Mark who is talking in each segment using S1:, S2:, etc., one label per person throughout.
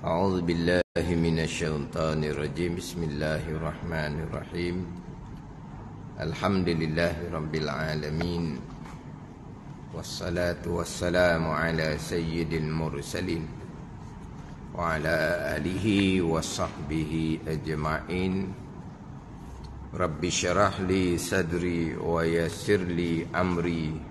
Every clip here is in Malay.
S1: أعوذ بالله من الشيطان الرجيم بسم الله الرحمن الرحيم الحمد لله رب العالمين والصلاة والسلام على سيد المرسلين وعلى آله وصحبه أجمعين رب شرح لي صدري ويسر لي أمري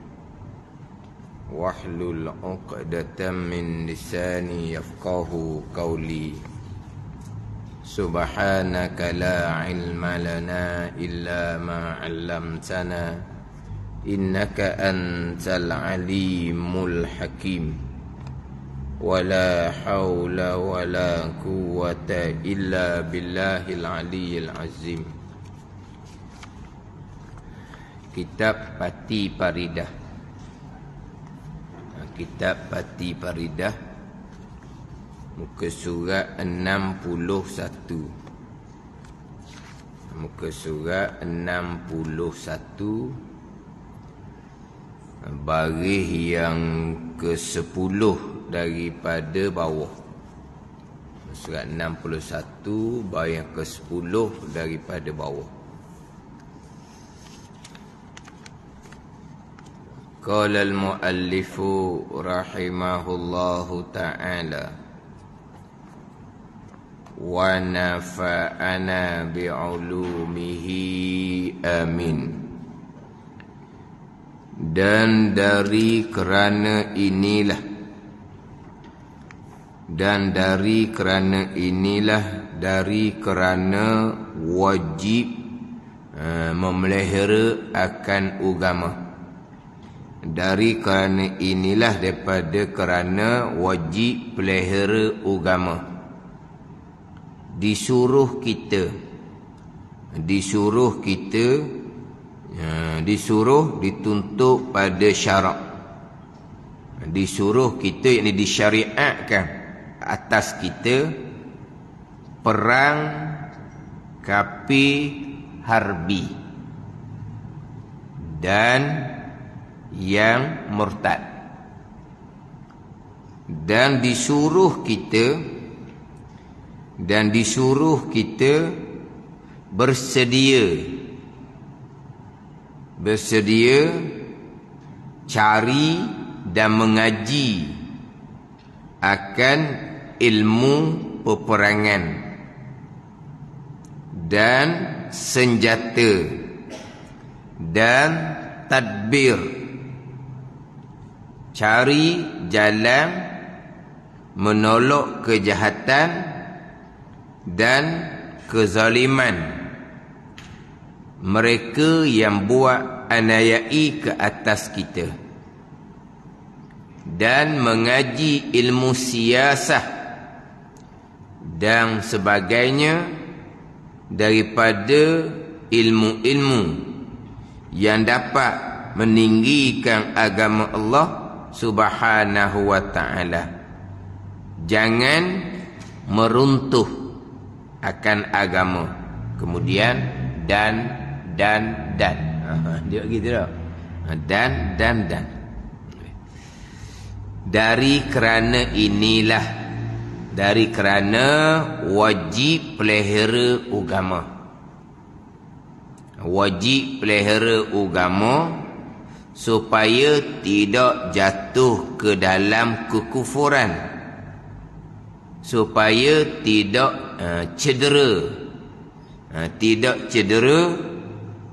S1: Wahlul uqdatan min lisani yafqahu qawli Subhanaka la ilma lana illa ma 'allamtana innaka antal 'alimul hakim wala haula wala quwwata illa billahil 'aliyyil 'azim Kitab Pati Paridah kitab Pati Paridah Muka surat 61 Muka surat 61 Baris yang ke-10 daripada bawah Surat 61 Baris yang ke-10 daripada bawah Qala al-muallifu rahimahullahu ta'ala Wa nafa'ana bi'ulumihi amin Dan dari kerana inilah Dan dari kerana inilah Dari kerana wajib uh, memelihara akan ugamah dari kerana inilah daripada kerana wajib pelihara agama disuruh kita disuruh kita ya, disuruh dituntut pada syarak disuruh kita yakni disyariatkan atas kita perang kapi harbi dan yang murtad dan disuruh kita dan disuruh kita bersedia bersedia cari dan mengaji akan ilmu peperangan dan senjata dan tadbir cari jalan menolak kejahatan dan kezaliman mereka yang buat anayai ke atas kita dan mengaji ilmu siasah dan sebagainya daripada ilmu-ilmu yang dapat meninggikan agama Allah subhanahu wa ta'ala jangan meruntuh akan agama kemudian dan dan dan dia gitu dah ha, dan dan dan dari kerana inilah dari kerana wajib pelihara agama wajib pelihara agama supaya tidak jatuh ke dalam kekufuran supaya tidak uh, cedera uh, tidak cedera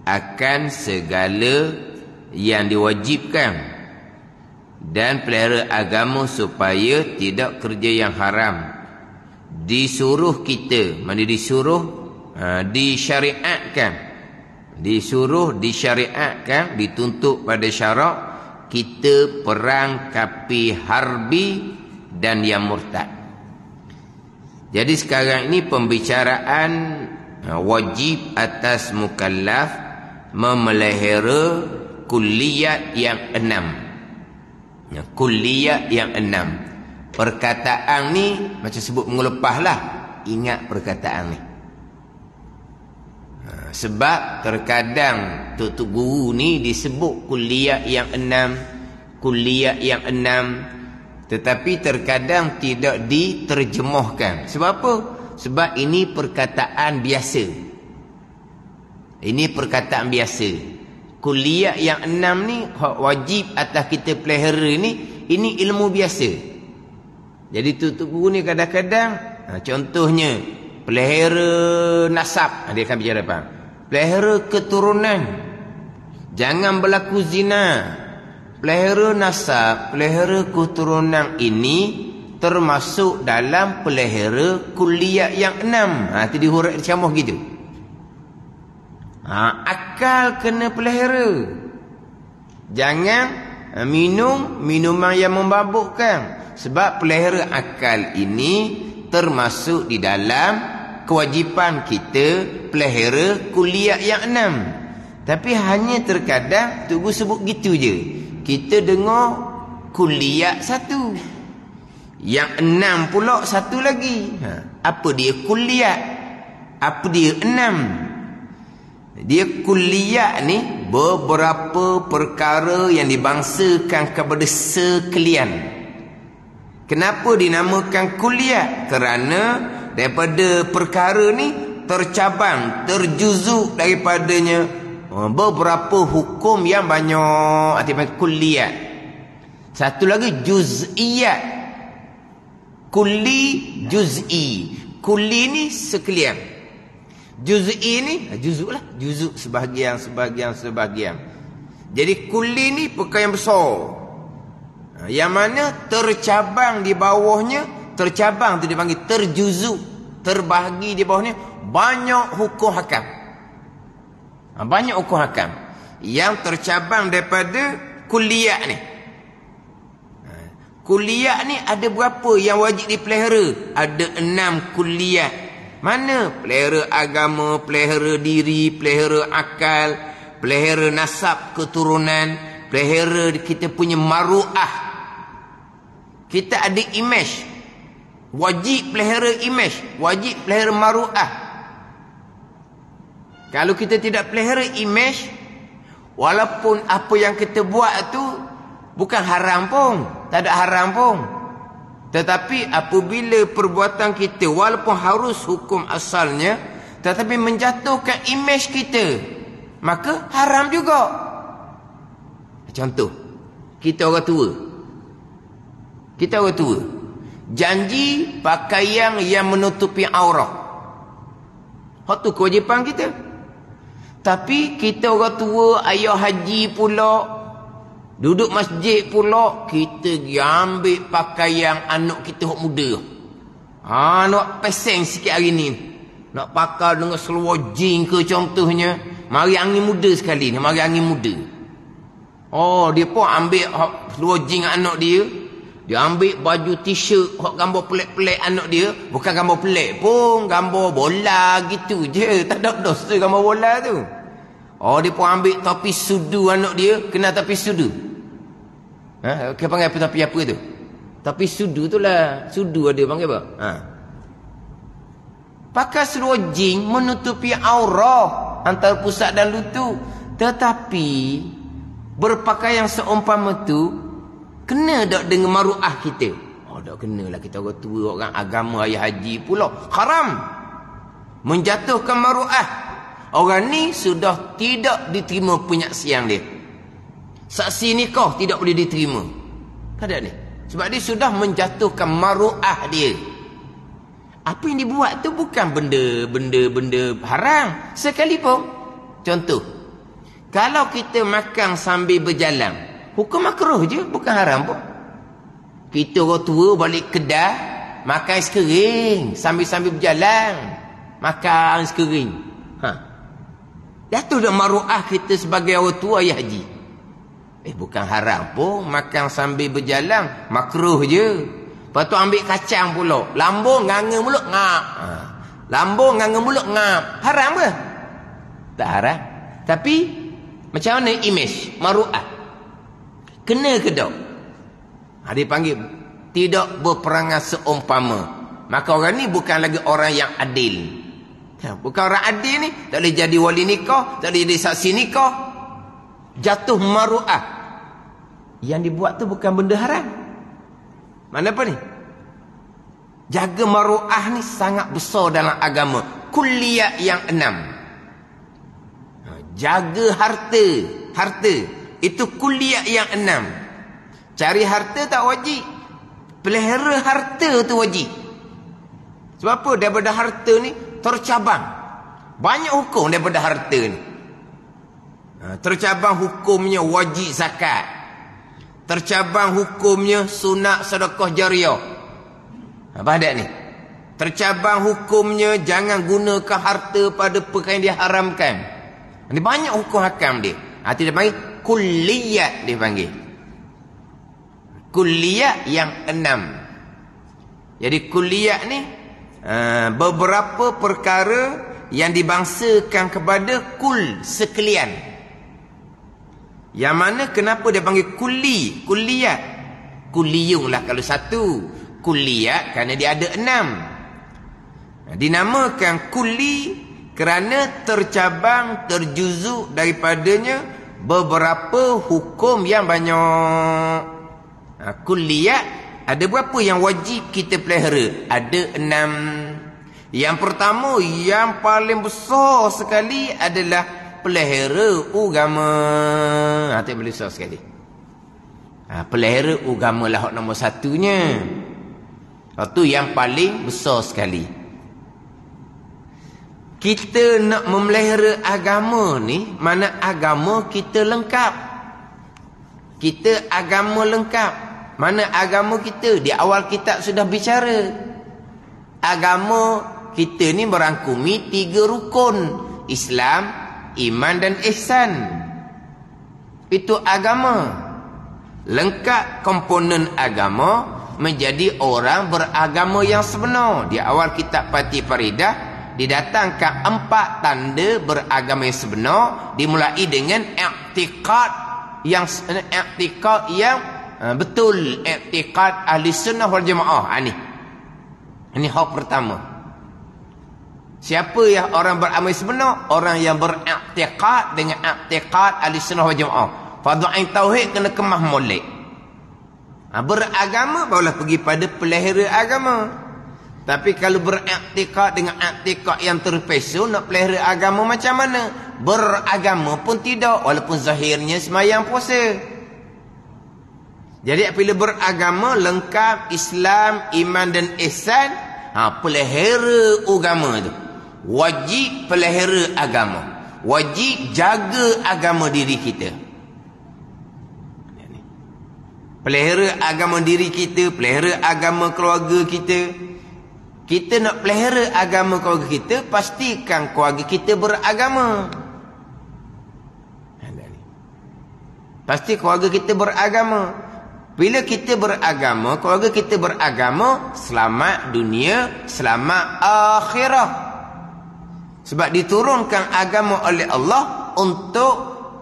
S1: akan segala yang diwajibkan dan pelihara agama supaya tidak kerja yang haram disuruh kita mana disuruh uh, disyariatkan disuruh disyariatkan dituntut pada syarak kita perang kapi harbi dan yang murtad jadi sekarang ini pembicaraan ha, wajib atas mukallaf memelihara kuliah yang enam ya, Kuliah yang enam perkataan ni macam sebut mengelepas lah ingat perkataan ni sebab terkadang Tutup guru ni disebut kuliah yang enam Kuliah yang enam Tetapi terkadang tidak diterjemahkan Sebab apa? Sebab ini perkataan biasa Ini perkataan biasa Kuliah yang enam ni Wajib atas kita pelihara ni Ini ilmu biasa Jadi tutup guru ni kadang-kadang ha, Contohnya Pelihara nasab ha, Dia akan bicara apa? Pelihara keturunan. Jangan berlaku zina. Pelihara nasab, pelihara keturunan ini termasuk dalam pelihara kuliah yang enam. Ha, itu di huruf gitu. Ha, akal kena pelihara. Jangan ha, minum minuman yang membabukkan. Sebab pelihara akal ini termasuk di dalam kewajipan kita pelihara kuliah yang enam. Tapi hanya terkadang tugu sebut gitu je. Kita dengar kuliah satu. Yang enam pula satu lagi. Ha. Apa dia kuliah? Apa dia enam? Dia kuliah ni beberapa perkara yang dibangsakan kepada sekalian. Kenapa dinamakan kuliah? Kerana daripada perkara ni tercabang terjuzuk daripadanya oh, beberapa hukum yang banyak artinya kuliah. satu lagi juz'iyat kulli juz'i kulli ni sekalian juz'i ni ah, juzuk lah juzuk sebahagian sebahagian sebahagian jadi kulli ni perkara yang besar ah, yang mana tercabang di bawahnya tercabang tu dipanggil terjuzu terbahagi di bawah ni banyak hukum hakam ha, banyak hukum hakam yang tercabang daripada kuliah ni ha, kuliah ni ada berapa yang wajib dipelihara ada enam kuliah mana pelihara agama pelihara diri pelihara akal pelihara nasab keturunan pelihara kita punya maruah kita ada image Wajib pelihara imej Wajib pelihara maru'ah Kalau kita tidak pelihara imej Walaupun apa yang kita buat itu Bukan haram pun Tak ada haram pun Tetapi apabila perbuatan kita Walaupun harus hukum asalnya Tetapi menjatuhkan imej kita Maka haram juga Contoh Kita orang tua Kita orang tua Janji pakaian yang menutupi aurat. Hak tu kewajipan kita. Tapi kita orang tua, ayah haji pula, duduk masjid pula, kita pergi ambil pakaian anak kita hak muda. Ha, nak peseng sikit hari ni. Nak pakai dengan seluar jing ke contohnya. Mari angin muda sekali ni, mari angin muda. Oh, dia pun ambil seluar jing anak dia, dia ambil baju t-shirt hok gambar pelik-pelik anak dia, bukan gambar pelik pun, gambar bola gitu je. Tak ada dosa gambar bola tu. Oh dia pun ambil topi sudu anak dia, kena topi sudu. Ha, okay, panggil apa topi apa tu? Topi sudu tu lah. Sudu ada panggil apa? Ha. Pakai seluar jing menutupi aurat antara pusat dan lutut. Tetapi berpakaian seumpama tu Kena tak dengan maruah kita? Oh, tak kena lah kita orang tua, orang agama, ayah haji pula. Haram. Menjatuhkan maruah. Orang ni sudah tidak diterima penyaksian dia. Saksi nikah tidak boleh diterima. Tak ada ni. Sebab dia sudah menjatuhkan maruah dia. Apa yang dibuat tu bukan benda benda benda haram sekali pun. Contoh, kalau kita makan sambil berjalan, Hukum makruh je bukan haram pun. Kita orang tua balik kedai makan es kering sambil-sambil berjalan makan es kering. Ha. Dah tu dah maruah kita sebagai orang tua ya haji. Eh bukan haram pun makan sambil berjalan makruh je. Lepas tu ambil kacang pula. Lambung nganga mulut ngap. Ha. Lambung nganga mulut ngap. Haram ke? Tak haram. Tapi macam mana image maruah? kena ke tak hari panggil tidak berperangan seumpama maka orang ni bukan lagi orang yang adil ha, bukan orang adil ni tak boleh jadi wali nikah tak boleh jadi saksi nikah jatuh maruah yang dibuat tu bukan benda haram mana apa ni jaga maruah ni sangat besar dalam agama kuliah yang enam ha, jaga harta harta itu kuliah yang enam. Cari harta tak wajib. Pelihara harta tu wajib. Sebab apa? Daripada harta ni tercabang. Banyak hukum daripada harta ni. Ha, tercabang hukumnya wajib zakat. Tercabang hukumnya sunat sedekah jariah. Apa ha, adat ni? Tercabang hukumnya jangan gunakan harta pada perkara yang diharamkan. Ini banyak hukum hakam dia. Ha, dia panggil kulliyat dipanggil kulliyat yang enam jadi kulliyat ni eh, beberapa perkara yang dibangsakan kepada kul sekalian yang mana kenapa dia panggil kulli kulliyat kulliyung lah kalau satu kulliyat kerana dia ada enam dinamakan kulli kerana tercabang terjuzuk daripadanya beberapa hukum yang banyak. Ha, kuliah ada berapa yang wajib kita pelihara? Ada enam. Yang pertama, yang paling besar sekali adalah pelihara agama. Ha, tak boleh besar sekali. Ha, pelihara agama lah nombor satunya. Itu yang paling besar sekali. Kita nak memelihara agama ni, mana agama kita lengkap. Kita agama lengkap. Mana agama kita? Di awal kita sudah bicara. Agama kita ni merangkumi tiga rukun. Islam, iman dan ihsan. Itu agama. Lengkap komponen agama menjadi orang beragama yang sebenar. Di awal kitab Pati Faridah, didatangkan empat tanda beragama yang sebenar dimulai dengan i'tiqad yang eh, i'tiqad yang eh, betul i'tiqad ahli sunnah wal jamaah ha, ah, ini ini hak pertama siapa yang orang beramal sebenar orang yang beri'tiqad dengan i'tiqad ahli sunnah wal jamaah fadu'in tauhid kena kemah molek ha, beragama barulah pergi pada pelihara agama tapi kalau beriktikad dengan iktikad yang terpesu nak pelihara agama macam mana? Beragama pun tidak walaupun zahirnya semayang puasa. Jadi apabila beragama lengkap Islam, iman dan ihsan, ha pelihara agama tu. Wajib pelihara agama. Wajib jaga agama diri kita. Pelihara agama diri kita, pelihara agama keluarga kita, kita nak pelihara agama keluarga kita, pastikan keluarga kita beragama. Ha, Pasti keluarga kita beragama. Bila kita beragama, keluarga kita beragama, selamat dunia, selamat akhirah. Sebab diturunkan agama oleh Allah untuk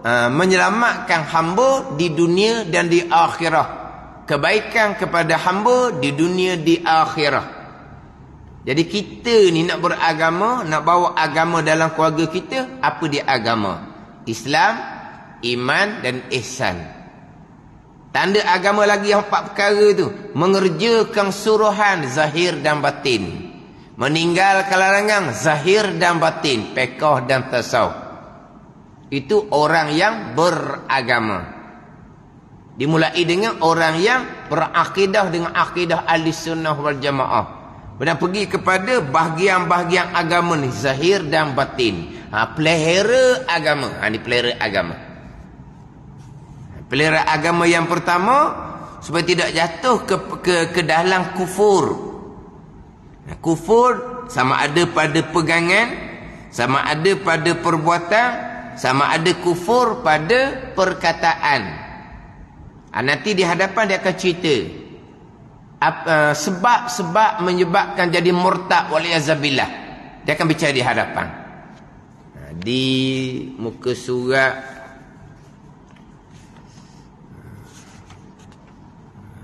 S1: uh, menyelamatkan hamba di dunia dan di akhirah. Kebaikan kepada hamba di dunia di akhirah. Jadi kita ni nak beragama, nak bawa agama dalam keluarga kita, apa dia agama? Islam, iman dan ihsan. Tanda agama lagi yang empat perkara tu, mengerjakan suruhan zahir dan batin. Meninggal kelarangan zahir dan batin, pekoh dan tasawuf. Itu orang yang beragama. Dimulai dengan orang yang berakidah dengan akidah ahli sunnah wal jamaah. Dan pergi kepada bahagian-bahagian agama ni. Zahir dan batin. Ha, pelihara agama. Ha, ni pelihara agama. Ha, pelihara agama yang pertama. Supaya tidak jatuh ke, ke, ke dalam kufur. Ha, kufur sama ada pada pegangan. Sama ada pada perbuatan. Sama ada kufur pada perkataan. Ha, nanti di hadapan dia akan Cerita. Eh, sebab-sebab uh, menyebabkan jadi murtad wali azabillah. Dia akan bicara di hadapan. Ha, di muka surat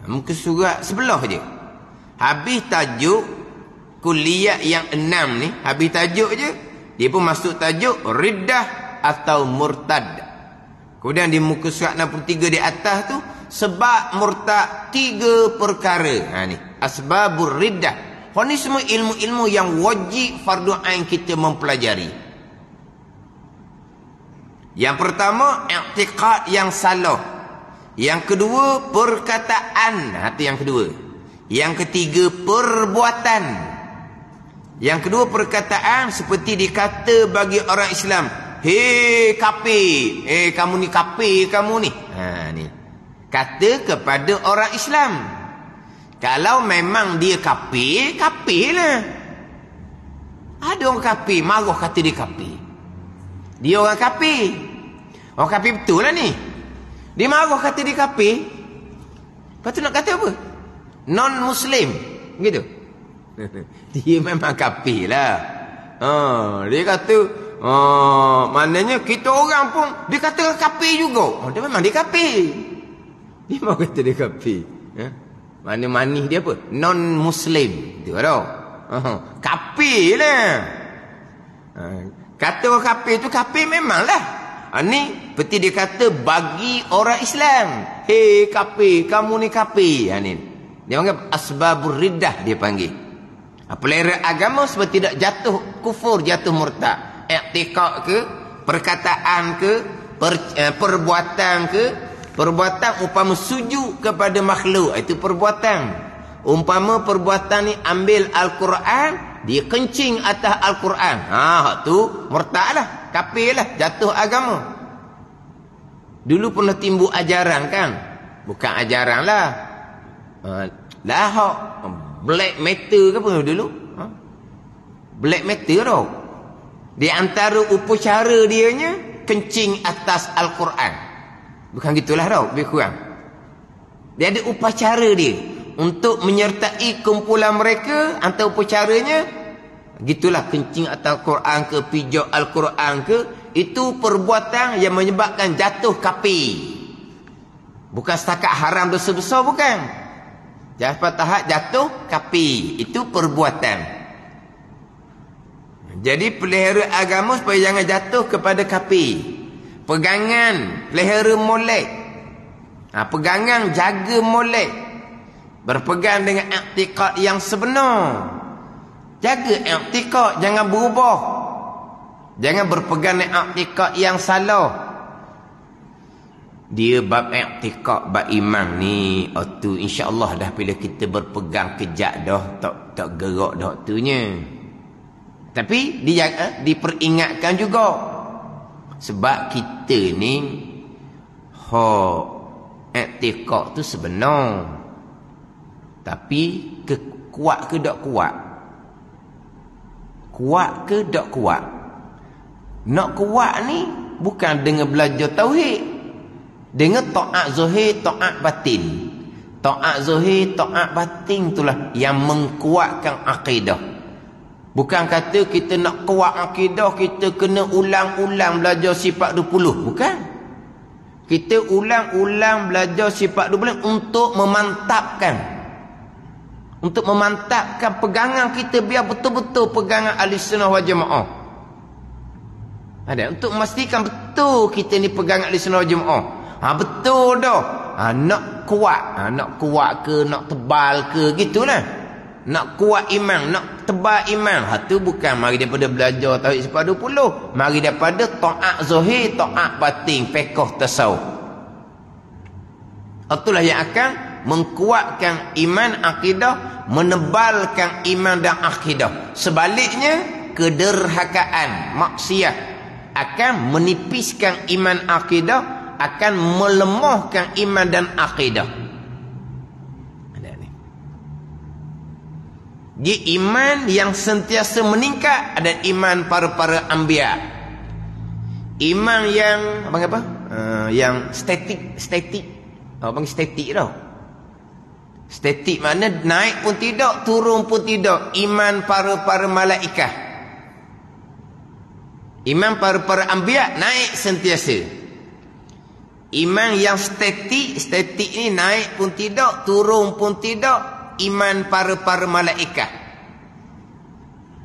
S1: ha, Muka surat sebelah je Habis tajuk Kuliah yang enam ni Habis tajuk je Dia pun masuk tajuk Riddah atau Murtad Kemudian di muka surat 63 di atas tu sebab murtad tiga perkara. Ha ni, asbabur riddah. Ho semua ilmu-ilmu yang wajib fardu ain kita mempelajari. Yang pertama, i'tiqad yang salah. Yang kedua, perkataan. Ha yang kedua. Yang ketiga, perbuatan. Yang kedua, perkataan seperti dikata bagi orang Islam. Hei kapi, eh kamu ni kapi kamu ni. Ha ni kata kepada orang Islam. Kalau memang dia kapi, kapi lah. Ada orang kapi, marah kata dia kapir. Dia orang kapi, Orang kapi betul lah ni. Dia marah kata dia kapir. Lepas nak kata apa? Non-Muslim. Gitu. Dia memang kapi lah. Ha, dia kata, ha, maknanya kita orang pun, dia kata kapir juga. Ha, dia memang dia kapir. Imam kata dia kafir. Ya? Mana manis dia apa? Non Muslim. Dia tahu. Uh -huh. Kafir lah. Uh, kata orang kafir tu kafir memang lah. Uh, ni peti dia kata bagi orang Islam. Hei kafir. Kamu ni kafir. Ha, ni. Dia panggil asbabur riddah dia panggil. Ha, pelera agama seperti tidak jatuh kufur, jatuh murtad. Iktikak ke, perkataan ke, per, eh, perbuatan ke, Perbuatan umpama sujud kepada makhluk itu perbuatan. Umpama perbuatan ni ambil Al-Quran, dia kencing atas Al-Quran. Ha tu murtadlah, kafirlah, jatuh agama. Dulu pernah timbu ajaran kan? Bukan ajaran lah. Ha, lah black matter ke apa dulu? Ha? Black matter tau. Di antara upacara nya kencing atas Al-Quran. Bukan gitulah tau, lebih kurang. Dia ada upacara dia untuk menyertai kumpulan mereka atau upacaranya gitulah kencing atau Quran ke pijak al-Quran ke itu perbuatan yang menyebabkan jatuh kapi. Bukan setakat haram besar-besar bukan. Jatuh tahat jatuh kapi itu perbuatan. Jadi pelihara agama supaya jangan jatuh kepada kapi. Pegangan leher molek ha, Pegangan jaga molek Berpegang dengan Iktiqat yang sebenar Jaga iktiqat Jangan berubah Jangan berpegang dengan iktiqat yang salah dia bab iktikad bab iman ni waktu oh, insyaallah dah bila kita berpegang kejak dah tak tak gerak dah waktunya tapi dia eh, diperingatkan juga sebab kita ni ha etikok tu sebenar tapi ke, kuat ke tak kuat kuat ke tak kuat nak kuat ni bukan dengan belajar tauhid dengan taat zahir taat batin taat zahir taat batin itulah yang mengkuatkan akidah Bukan kata kita nak kuat akidah, kita kena ulang-ulang belajar sifat 20. Bukan. Kita ulang-ulang belajar sifat 20 untuk memantapkan. Untuk memantapkan pegangan kita biar betul-betul pegangan ahli sunnah wal Ada untuk memastikan betul kita ni pegang ahli sunnah jemaah. Ha betul doh. Ha nak kuat, ha, nak kuat ke nak tebal ke gitulah nak kuat iman nak tebal iman itu ha, bukan mari daripada belajar tahid sepadu puluh mari daripada ta'ak zuhir ta'ak batin pekoh tasaw itulah yang akan mengkuatkan iman akidah menebalkan iman dan akidah sebaliknya kederhakaan maksiat akan menipiskan iman akidah akan melemahkan iman dan akidah Di iman yang sentiasa meningkat dan iman para-para ambia. Iman yang apa apa? Uh, yang statik, statik. Apa panggil statik tau? Statik mana naik pun tidak, turun pun tidak. Iman para-para malaikat. Iman para-para ambia naik sentiasa. Iman yang statik, statik ni naik pun tidak, turun pun tidak iman para-para malaikat.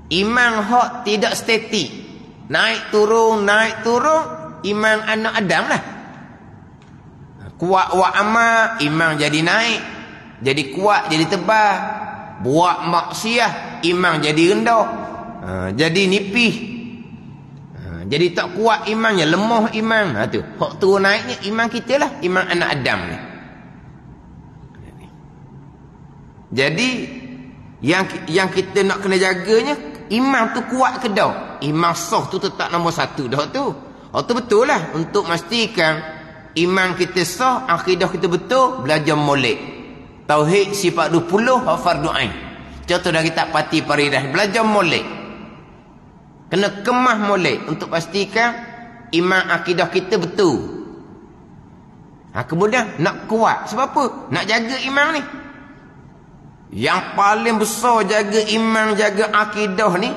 S1: Iman hak tidak statik. Naik turun, naik turun, iman anak Adam lah. Kuat wa amal, iman jadi naik. Jadi kuat, jadi tebal. Buat maksiyah iman jadi rendah. Ha, jadi nipih. Ha, jadi tak kuat imannya, lemah iman. Ha, tu. Hak turun naiknya iman kita lah, iman anak Adam ni. Lah. Jadi yang yang kita nak kena jaganya iman tu kuat ke dah? Iman sah tu tetap nombor satu dah tu. Oh tu betul lah untuk pastikan iman kita sah akidah kita betul, belajar molek. Tauhid sifat 20 fardu ain. Contoh dari kita Pati Paridah belajar molek. Kena kemah molek untuk pastikan iman akidah kita betul. Ha, kemudian nak kuat. Sebab apa? Nak jaga iman ni. Yang paling besar jaga iman, jaga akidah ni.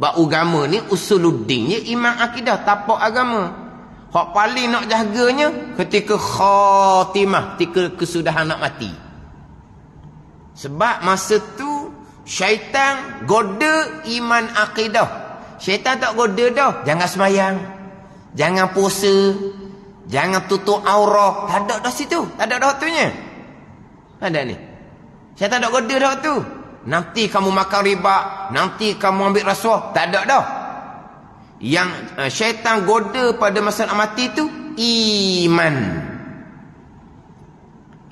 S1: Beragama ni usuluddin ni iman akidah, tapak agama. Hak paling nak jaganya ketika khatimah, ketika kesudahan nak mati. Sebab masa tu syaitan goda iman akidah. Syaitan tak goda dah. Jangan semayang. Jangan puasa. Jangan tutup aurah. Tak ada dah situ. Tak ada dah waktunya. Ada ni. Syaitan tak goda dah tu. Nanti kamu makan riba, nanti kamu ambil rasuah, tak ada dah. Yang uh, syaitan goda pada masa nak mati tu iman.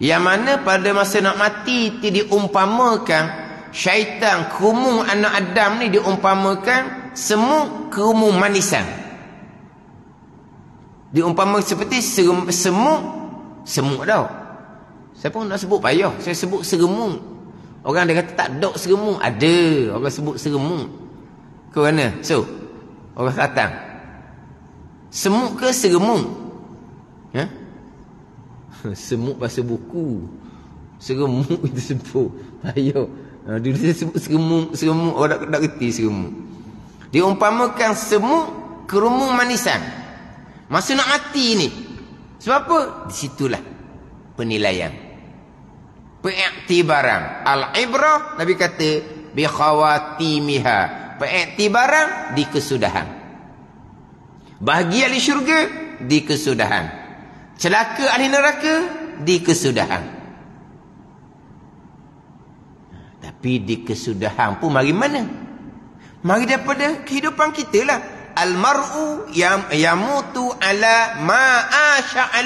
S1: Yang mana pada masa nak mati itu diumpamakan syaitan kerumung anak Adam ni diumpamakan semut kerumung manisan. Diumpamakan seperti semua semua dah. Saya pun nak sebut payah. Saya sebut seremuk. Orang dia kata tak dok seremuk. Ada. Orang sebut seremuk. Ke mana? So. Orang kata Semuk ke seremuk? Ya? semuk pasal buku. Seremuk itu sebut. Payah. Ha, dulu saya sebut seremuk. Seremuk. Orang tak kerti seremuk. Dia umpamakan semuk kerumung manisan. Masa nak mati ni. Sebab apa? Di situlah penilaian. Peaktibaran, Al-Ibrah Nabi kata Bi'khawatimiha Peaktibaran Di kesudahan Bahagia di syurga Di kesudahan Celaka ahli neraka Di kesudahan Tapi di kesudahan pun mari mana? Mari daripada kehidupan kita lah. Al-mar'u yam, yamutu ala ma'asha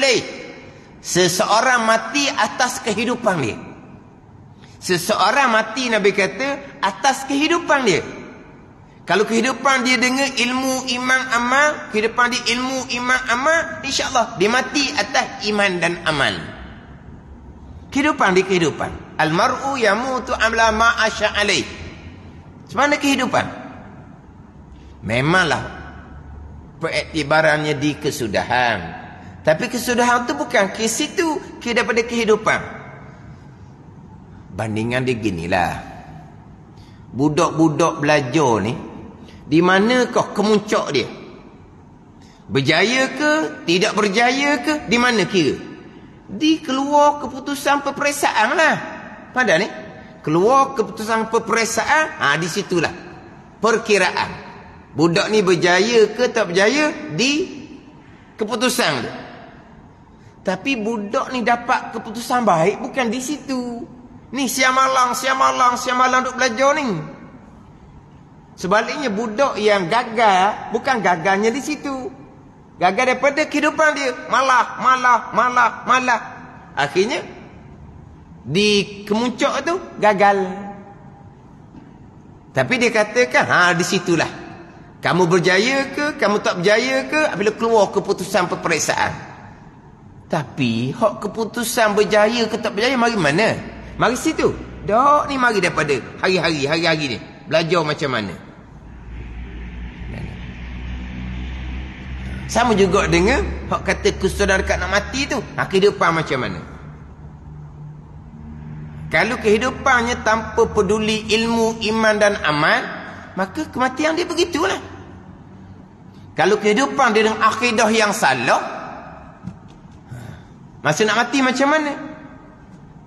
S1: Seseorang mati atas kehidupan dia. Seseorang mati Nabi kata atas kehidupan dia. Kalau kehidupan dia dengar ilmu iman amal, kehidupan dia ilmu iman amal, insya-Allah dia mati atas iman dan amal. Kehidupan dia kehidupan. Al mar'u yamutu amla ma asha alaih. kehidupan? Memanglah peiktibarannya di kesudahan, tapi kesudahan tu bukan kes situ, Kes daripada kehidupan. Bandingan dia ginilah. Budak-budak belajar ni. Di mana kau kemuncak dia? Berjaya ke? Tidak berjaya ke? Di mana kira? Di keluar keputusan peperiksaan lah. pada ni. Keluar keputusan peperiksaan. Ha, di situlah. Perkiraan. Budak ni berjaya ke tak berjaya? Di keputusan dia. Tapi budak ni dapat keputusan baik bukan di situ. Ni siamalang, siamalang, siamalang duk belajar ni. Sebaliknya budak yang gagal bukan gagalnya di situ. Gagal daripada kehidupan dia. Malah, malah, malah, malah. Akhirnya di kemuncak tu gagal. Tapi dia katakan, ha di situlah. Kamu berjaya ke, kamu tak berjaya ke, apabila keluar keputusan peperiksaan. Tapi hak keputusan berjaya ke tak berjaya mari mana? Mari situ. Dok ni mari daripada hari-hari hari-hari ni. Belajar macam mana? Sama juga dengan hak kata kustodar dekat nak mati tu. Ha, kehidupan macam mana? Kalau kehidupannya tanpa peduli ilmu, iman dan amal, maka kematian dia begitulah. Kalau kehidupan dia dengan akidah yang salah, Masa nak mati macam mana?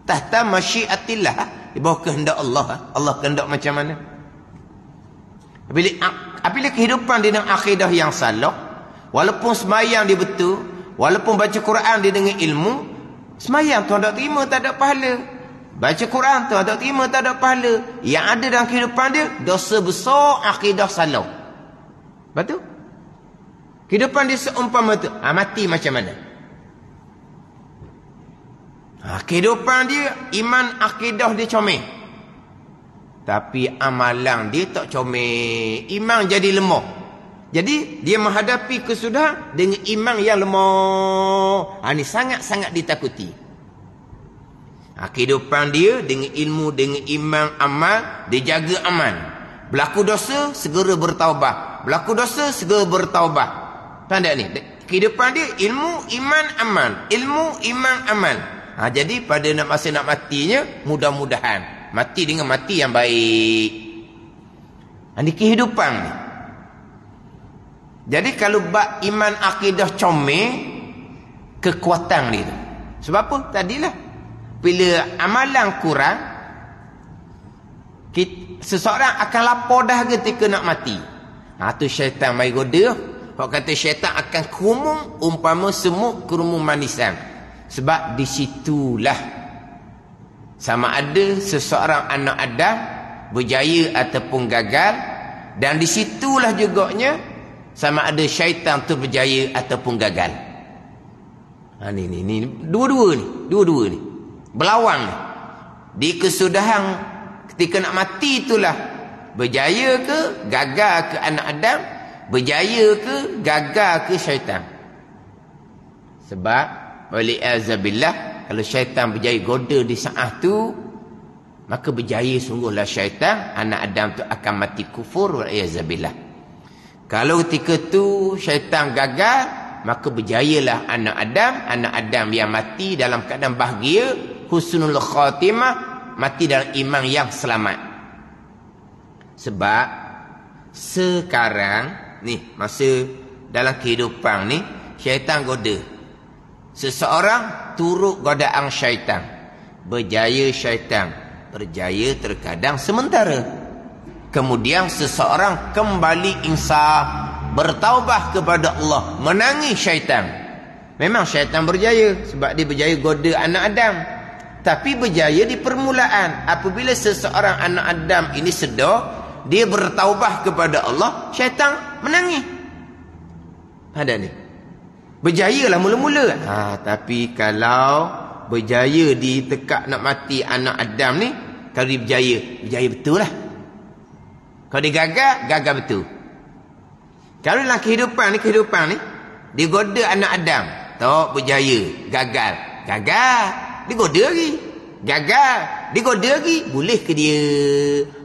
S1: Tahta masyiatillah. Di bawah kehendak Allah. Allah kehendak macam mana? Apabila, apabila kehidupan dia dengan akidah yang salah. Walaupun semayang dia betul. Walaupun baca Quran dia dengan ilmu. Semayang tuan tak terima tak ada pahala. Baca Quran tuan tak terima tak ada pahala. Yang ada dalam kehidupan dia. Dosa besar akidah salah. Betul? Kehidupan dia seumpama tu. Ha, mati macam mana? Ah, kehidupan dia iman akidah dia comel. Tapi amalan dia tak comel. Iman jadi lemah. Jadi dia menghadapi kesudahan dengan iman yang lemah. Ini ah, sangat-sangat ditakuti. Ah, kehidupan dia dengan ilmu, dengan iman, amal, dia jaga aman. Berlaku dosa, segera bertaubah. Berlaku dosa, segera bertaubah. Tanda ni. Kehidupan dia ilmu, iman, aman. Ilmu, iman, aman. Ha, jadi pada nak masa nak matinya, mudah-mudahan. Mati dengan mati yang baik. Ini ha, kehidupan ni. Jadi kalau bak iman akidah comel, kekuatan dia Sebab apa? Tadilah. Bila amalan kurang, kita, seseorang akan lapor dah ketika nak mati. Ha, tu syaitan mai goda. Kau kata syaitan akan kerumung umpama semut kerumung manisan. Sebab disitulah sama ada seseorang anak Adam berjaya ataupun gagal dan disitulah juganya sama ada syaitan tu berjaya ataupun gagal. Ha ni ni ni dua-dua ni, dua-dua ni. Berlawan ni. Di kesudahan ketika nak mati itulah berjaya ke gagal ke anak Adam, berjaya ke gagal ke syaitan. Sebab Wali azabilah kalau syaitan berjaya goda di saat tu maka berjaya sungguhlah syaitan anak Adam tu akan mati kufur wali azabilah. Kalau ketika tu syaitan gagal maka berjayalah anak Adam anak Adam yang mati dalam keadaan bahagia husnul khatimah mati dalam iman yang selamat. Sebab sekarang ni masa dalam kehidupan ni syaitan goda Seseorang turut godaan syaitan. Berjaya syaitan. Berjaya terkadang sementara. Kemudian seseorang kembali insaf. Bertaubah kepada Allah. Menangi syaitan. Memang syaitan berjaya. Sebab dia berjaya goda anak Adam. Tapi berjaya di permulaan. Apabila seseorang anak Adam ini sedar. Dia bertaubah kepada Allah. Syaitan menangi. Ada ni. Berjaya lah mula-mula. Kan? Ha, tapi kalau berjaya di tekak nak mati anak Adam ni, kalau dia berjaya, berjaya betul lah. Kalau dia gagal, gagal betul. Kalau dalam kehidupan ni, kehidupan ni, dia goda anak Adam. Tak berjaya, gagal. Gagal, dia goda lagi. Gagal, dia goda lagi. Boleh ke dia?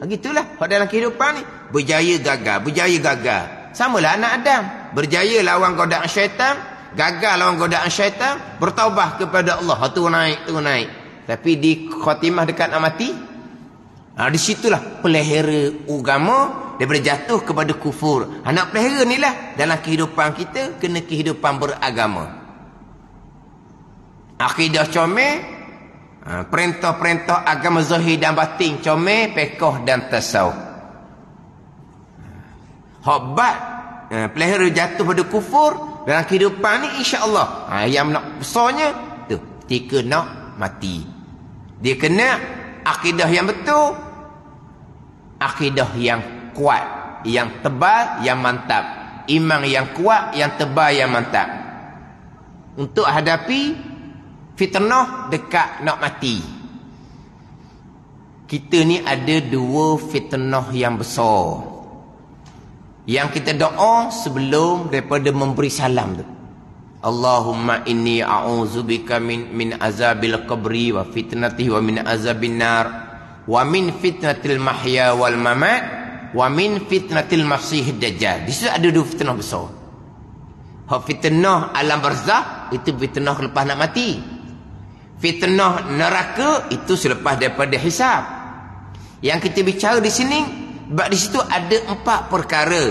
S1: Begitulah, ha, kalau dalam kehidupan ni, berjaya gagal, berjaya gagal. lah anak Adam. Berjaya lawan godaan syaitan, gagal lawan godaan syaitan bertaubah kepada Allah ha, turun naik turun naik tapi di khatimah dekat nak mati ha, di situlah pelihara agama daripada jatuh kepada kufur anak ha, pelihara ni lah dalam kehidupan kita kena kehidupan beragama akidah comel ha, perintah-perintah agama zahir dan batin comel pekoh dan tasawuf hobat ha, ha, pelihara jatuh pada kufur dalam kehidupan ni insya-Allah. Ha yang nak besarnya tu ketika nak mati. Dia kena akidah yang betul. Akidah yang kuat, yang tebal, yang mantap. Iman yang kuat, yang tebal, yang mantap. Untuk hadapi fitnah dekat nak mati. Kita ni ada dua fitnah yang besar yang kita doa sebelum daripada memberi salam tu Allahumma inni a'udzubika min min azabil qabri wa fitnati wa min azabin nar wa min fitnatil mahya wal mamat wa min fitnatil masih dajjal di situ ada dua fitnah besar ha fitnah alam barzah itu fitnah lepas nak mati fitnah neraka itu selepas daripada hisab yang kita bicara di sini sebab di situ ada empat perkara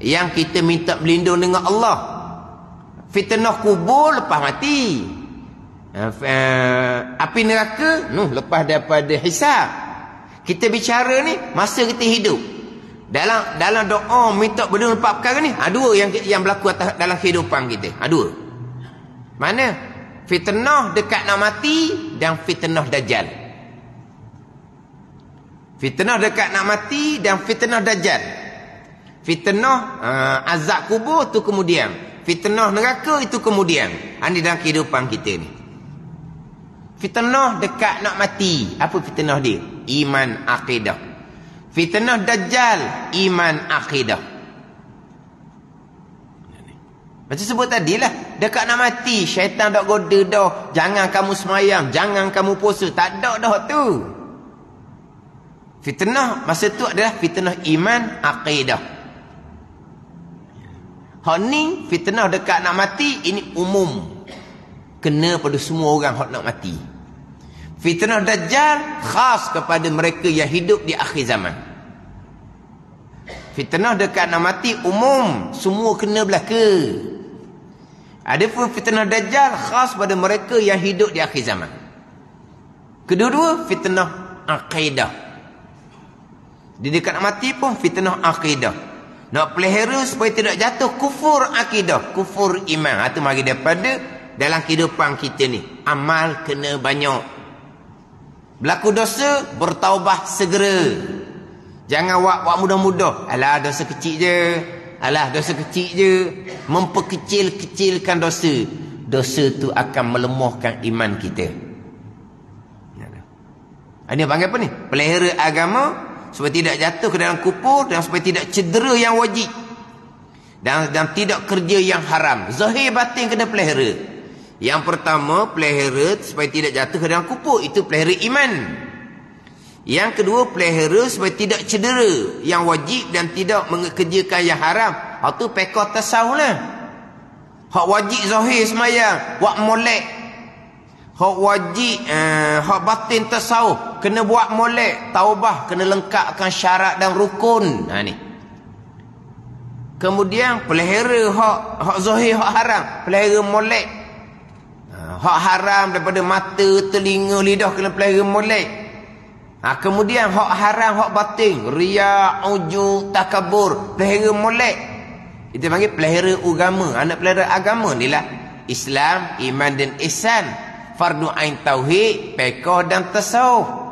S1: yang kita minta berlindung dengan Allah. Fitnah kubur lepas mati. Eh, eh, api neraka, nuh lepas daripada hisab. Kita bicara ni masa kita hidup. Dalam dalam doa minta berlindung empat perkara ni, ha, dua yang yang berlaku atas, dalam kehidupan kita. Ha, dua. Mana? Fitnah dekat nak mati dan fitnah dajjal. Fitnah dekat nak mati dan fitnah dajjal. Fitnah uh, azab kubur tu kemudian. Fitnah neraka itu kemudian. Ini dalam kehidupan kita ni. Fitnah dekat nak mati. Apa fitnah dia? Iman akidah. Fitnah dajjal. Iman akidah. Macam sebut tadi lah. Dekat nak mati. Syaitan tak goda dah. Jangan kamu semayang. Jangan kamu puasa. Tak ada dah tu. Fitnah masa tu adalah fitnah iman aqidah. Hak fitnah dekat nak mati ini umum. Kena pada semua orang hak nak mati. Fitnah dajjal khas kepada mereka yang hidup di akhir zaman. Fitnah dekat nak mati umum semua kena belaka. Ada pun fitnah dajjal khas pada mereka yang hidup di akhir zaman. Kedua-dua fitnah aqidah. Di dekat nak mati pun fitnah akidah. Nak pelihara supaya tidak jatuh kufur akidah, kufur iman. Itu ha, mari daripada dalam kehidupan kita ni. Amal kena banyak. Berlaku dosa, bertaubah segera. Jangan wak-wak mudah-mudah. Alah dosa kecil je. Alah dosa kecil je. Memperkecil-kecilkan dosa. Dosa tu akan melemahkan iman kita. Ini ya, ha, panggil apa ni? Pelihara agama supaya tidak jatuh ke dalam kupur dan supaya tidak cedera yang wajib dan dan tidak kerja yang haram zahir batin kena pelihara yang pertama pelihara supaya tidak jatuh ke dalam kupur itu pelihara iman yang kedua pelihara supaya tidak cedera yang wajib dan tidak mengerjakan yang haram itu pekoh tasawuf lah hak wajib zahir semayang wak molek Hak wajib, eh, hak batin tersawuh. Kena buat molek, taubah, kena lengkapkan syarat dan rukun. Ha, ni. Kemudian, pelihara hak, hak zuhir, hak haram. Pelihara molek. Ha, hak haram daripada mata, telinga, lidah kena pelihara molek. Ha, kemudian, hak haram, hak batin. Riak, ujung, takabur. Pelihara molek. Itu panggil pelihara agama. Anak pelihara agama ni lah. Islam, iman dan ihsan fardu ain tauhid pekoh dan tasawuf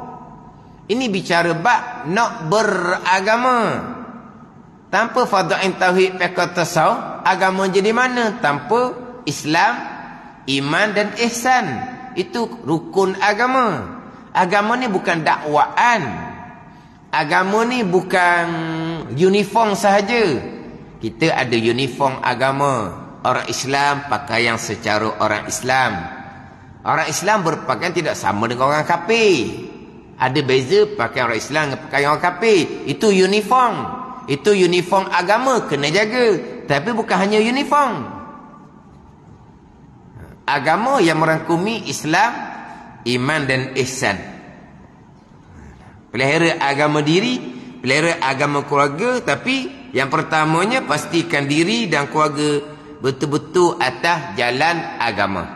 S1: ini bicara bab nak beragama tanpa fardu ain tauhid pekoh tasawuf agama jadi mana tanpa Islam iman dan ihsan itu rukun agama agama ni bukan dakwaan agama ni bukan uniform sahaja kita ada uniform agama orang Islam pakaian secara orang Islam Orang Islam berpakaian tidak sama dengan orang kapi. Ada beza pakaian orang Islam dengan pakaian orang kapi. Itu uniform. Itu uniform agama kena jaga. Tapi bukan hanya uniform. Agama yang merangkumi Islam, iman dan ihsan. Pelihara agama diri, pelihara agama keluarga tapi yang pertamanya pastikan diri dan keluarga betul-betul atas jalan agama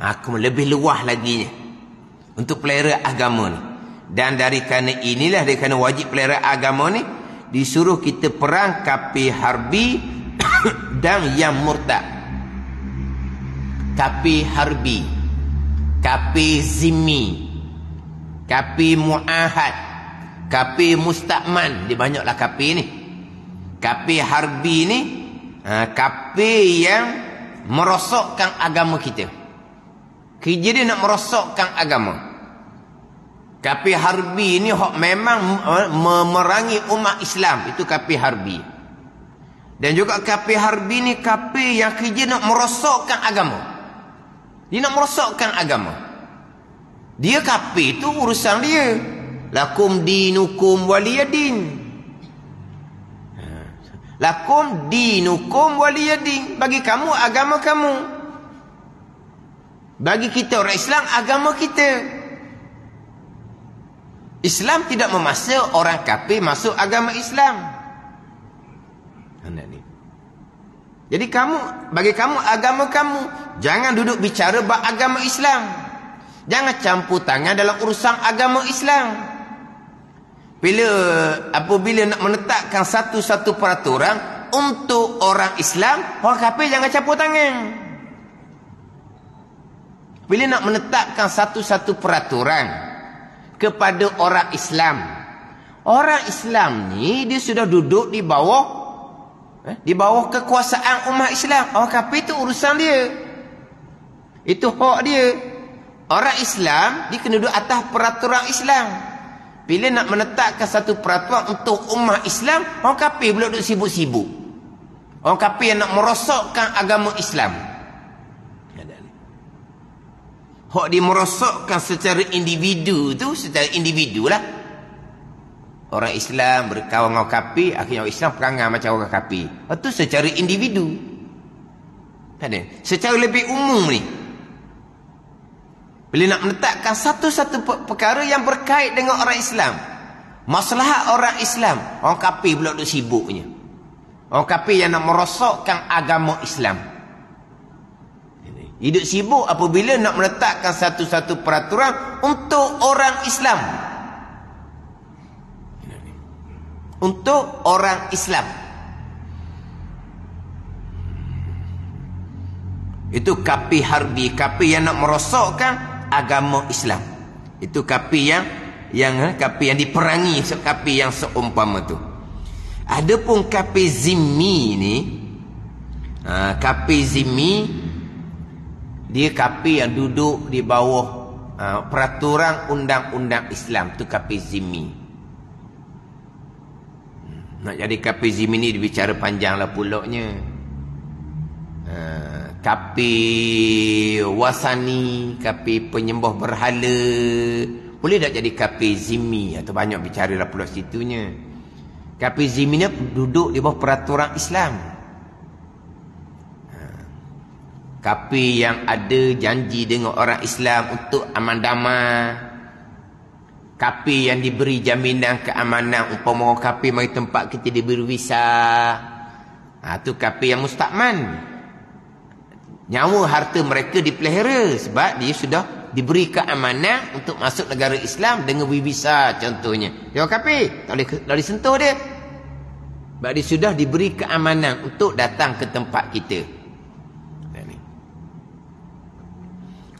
S1: aku lebih luah lagi untuk pelihara agama ni dan dari kerana inilah dari kerana wajib pelihara agama ni disuruh kita perang kapi harbi dan yang murtad kapi harbi kapi zimi kapi muahad kapi musta'man, dia banyaklah kapi ni kapi harbi ni ha, kapi yang merosokkan agama kita Kerja dia nak merosakkan agama. Kapi harbi ni hak memang memerangi umat Islam. Itu kapi harbi. Dan juga kapi harbi ni kapi yang kerja nak merosakkan agama. Dia nak merosakkan agama. Dia kapi tu urusan dia. Lakum dinukum waliyadin. Ha. Lakum dinukum waliyadin. Bagi kamu agama Kamu. Bagi kita orang Islam agama kita. Islam tidak memaksa orang kafir masuk agama Islam. Anak ni. Jadi kamu bagi kamu agama kamu jangan duduk bicara bab agama Islam. Jangan campur tangan dalam urusan agama Islam. Bila apabila nak menetapkan satu-satu peraturan untuk orang Islam, orang kafir jangan campur tangan. Bila nak menetapkan satu-satu peraturan kepada orang Islam. Orang Islam ni dia sudah duduk di bawah eh, di bawah kekuasaan umat Islam. Oh, kafir itu urusan dia. Itu hak dia. Orang Islam dia kena atas peraturan Islam. Bila nak menetapkan satu peraturan untuk umat Islam, orang kafir pula duduk sibuk-sibuk. Orang kafir yang nak merosakkan agama Islam hak merosokkan secara individu tu secara individu lah orang Islam berkawan dengan kapi akhirnya orang Islam perangai macam orang kapi itu secara individu kan secara lebih umum ni bila nak menetapkan satu-satu perkara yang berkait dengan orang Islam masalah orang Islam orang kapi pula duk sibuknya orang kapi yang nak merosokkan agama Islam Hidup sibuk apabila nak meletakkan satu-satu peraturan untuk orang Islam. Untuk orang Islam. Itu kapi harbi, kapi yang nak merosokkan agama Islam. Itu kapi yang yang eh, kapi yang diperangi, kapi yang seumpama tu. Adapun kapi zimmi ni, ah, kapi zimmi dia kapi yang duduk di bawah uh, peraturan undang-undang Islam tu kapi zimmi. Hmm, nak jadi kapi zimmi ni dibicara panjanglah puloknya. Uh, ha, kapi wasani, kapi penyembah berhala. Boleh tak jadi kapi zimmi atau ha, banyak bicara lah pulak situnya. Kapi zimmi ni duduk di bawah peraturan Islam. Kapi yang ada janji dengan orang Islam untuk aman damai. Kapi yang diberi jaminan keamanan. Umpama orang kapi mari tempat kita diberi visa. Ha, itu kapi yang mustakman. Nyawa harta mereka dipelihara. Sebab dia sudah diberi keamanan untuk masuk negara Islam dengan visa contohnya. Dia ya, orang kapi. Tak boleh, tak boleh sentuh dia. Sebab dia sudah diberi keamanan untuk datang ke tempat Kita.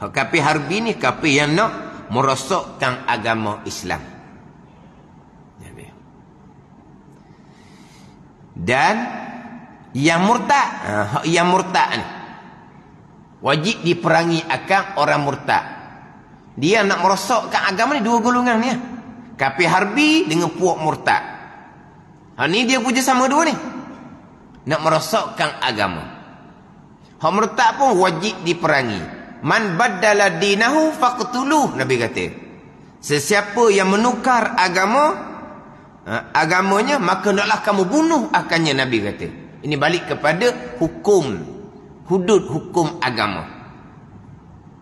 S1: Hak kafe harbi ni kafe yang nak merosakkan agama Islam. Dan yang murtad, ha, hak yang murtad ni wajib diperangi akan orang murtad. Dia nak merosakkan agama ni dua golongan ni. Ha. Kafe harbi dengan puak murtad. Ha ni dia puja sama dua ni. Nak merosakkan agama. Hak murtad pun wajib diperangi. Man baddala dinahu faqtuluh Nabi kata Sesiapa yang menukar agama ha, Agamanya maka naklah kamu bunuh akannya Nabi kata Ini balik kepada hukum Hudud hukum agama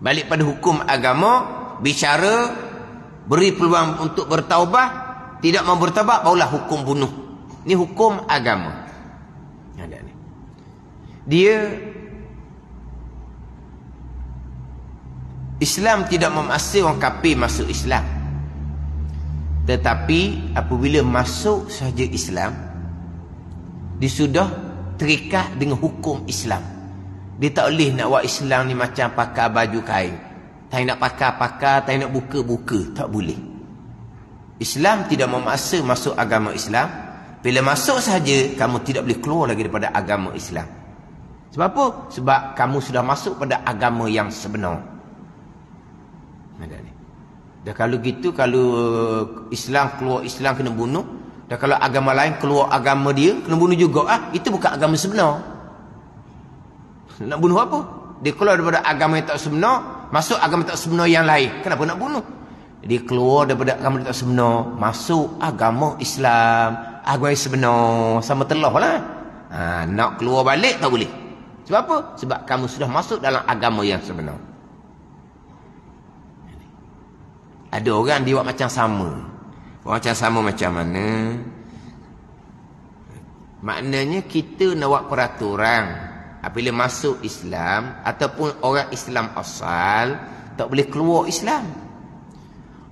S1: Balik pada hukum agama Bicara Beri peluang untuk bertaubah Tidak mau bertaubah Barulah hukum bunuh Ini hukum agama Dia Islam tidak memaksa orang kafir masuk Islam. Tetapi apabila masuk sahaja Islam, dia sudah terikat dengan hukum Islam. Dia tak boleh nak buat Islam ni macam pakai baju kain. Tak nak pakai pakai, tak nak buka buka, tak boleh. Islam tidak memaksa masuk agama Islam. Bila masuk sahaja kamu tidak boleh keluar lagi daripada agama Islam. Sebab apa? Sebab kamu sudah masuk pada agama yang sebenar ada ni Dah kalau gitu kalau uh, Islam keluar Islam kena bunuh Dah kalau agama lain keluar agama dia kena bunuh juga ah itu bukan agama sebenar nak bunuh apa dia keluar daripada agama yang tak sebenar masuk agama tak sebenar yang lain kenapa nak bunuh dia keluar daripada agama yang tak sebenar masuk agama Islam agama yang sebenar sama telah lah ha, nak keluar balik tak boleh sebab apa sebab kamu sudah masuk dalam agama yang sebenar Ada orang dia buat macam sama. Buat macam sama macam mana? Maknanya kita nak buat peraturan. Apabila masuk Islam ataupun orang Islam asal tak boleh keluar Islam.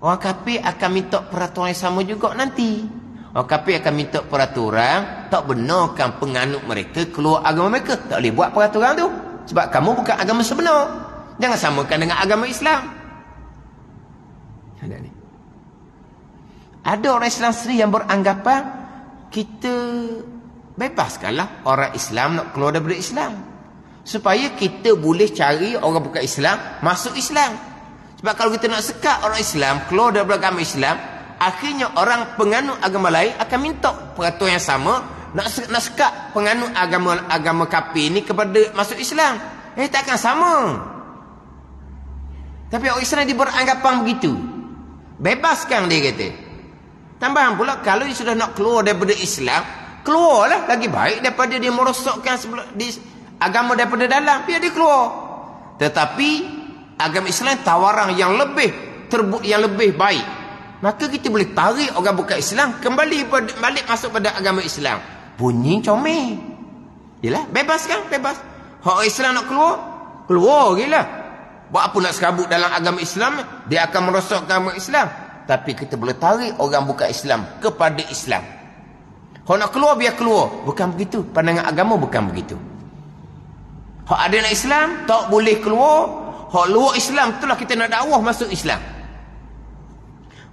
S1: Orang kafir akan minta peraturan yang sama juga nanti. Orang kafir akan minta peraturan tak benarkan penganut mereka keluar agama mereka. Tak boleh buat peraturan tu. Sebab kamu bukan agama sebenar. Jangan samakan dengan agama Islam. Ada orang Islam sendiri yang beranggapan kita bebaskanlah orang Islam nak keluar daripada Islam. Supaya kita boleh cari orang bukan Islam masuk Islam. Sebab kalau kita nak sekat orang Islam keluar daripada agama Islam, akhirnya orang penganut agama lain akan minta peraturan yang sama nak, nak sekat penganut agama agama kapi ini kepada masuk Islam. Eh takkan sama. Tapi orang Islam diberanggapan begitu. Bebaskan dia kata. Tambahan pula kalau dia sudah nak keluar daripada Islam, keluarlah lagi baik daripada dia merosokkan merosakkan di agama daripada dalam, biar dia keluar. Tetapi agama Islam tawaran yang lebih terbuk yang lebih baik. Maka kita boleh tarik orang bukan Islam kembali balik masuk pada agama Islam. Bunyi comel. Yalah, bebas kan? Bebas. Hak Islam nak keluar? Keluar gila. Buat apa nak serabut dalam agama Islam? Dia akan merosokkan agama Islam tapi kita boleh tarik orang buka Islam kepada Islam kalau nak keluar biar keluar bukan begitu pandangan agama bukan begitu kalau ada nak Islam tak boleh keluar kalau luar Islam itulah kita nak dakwah masuk Islam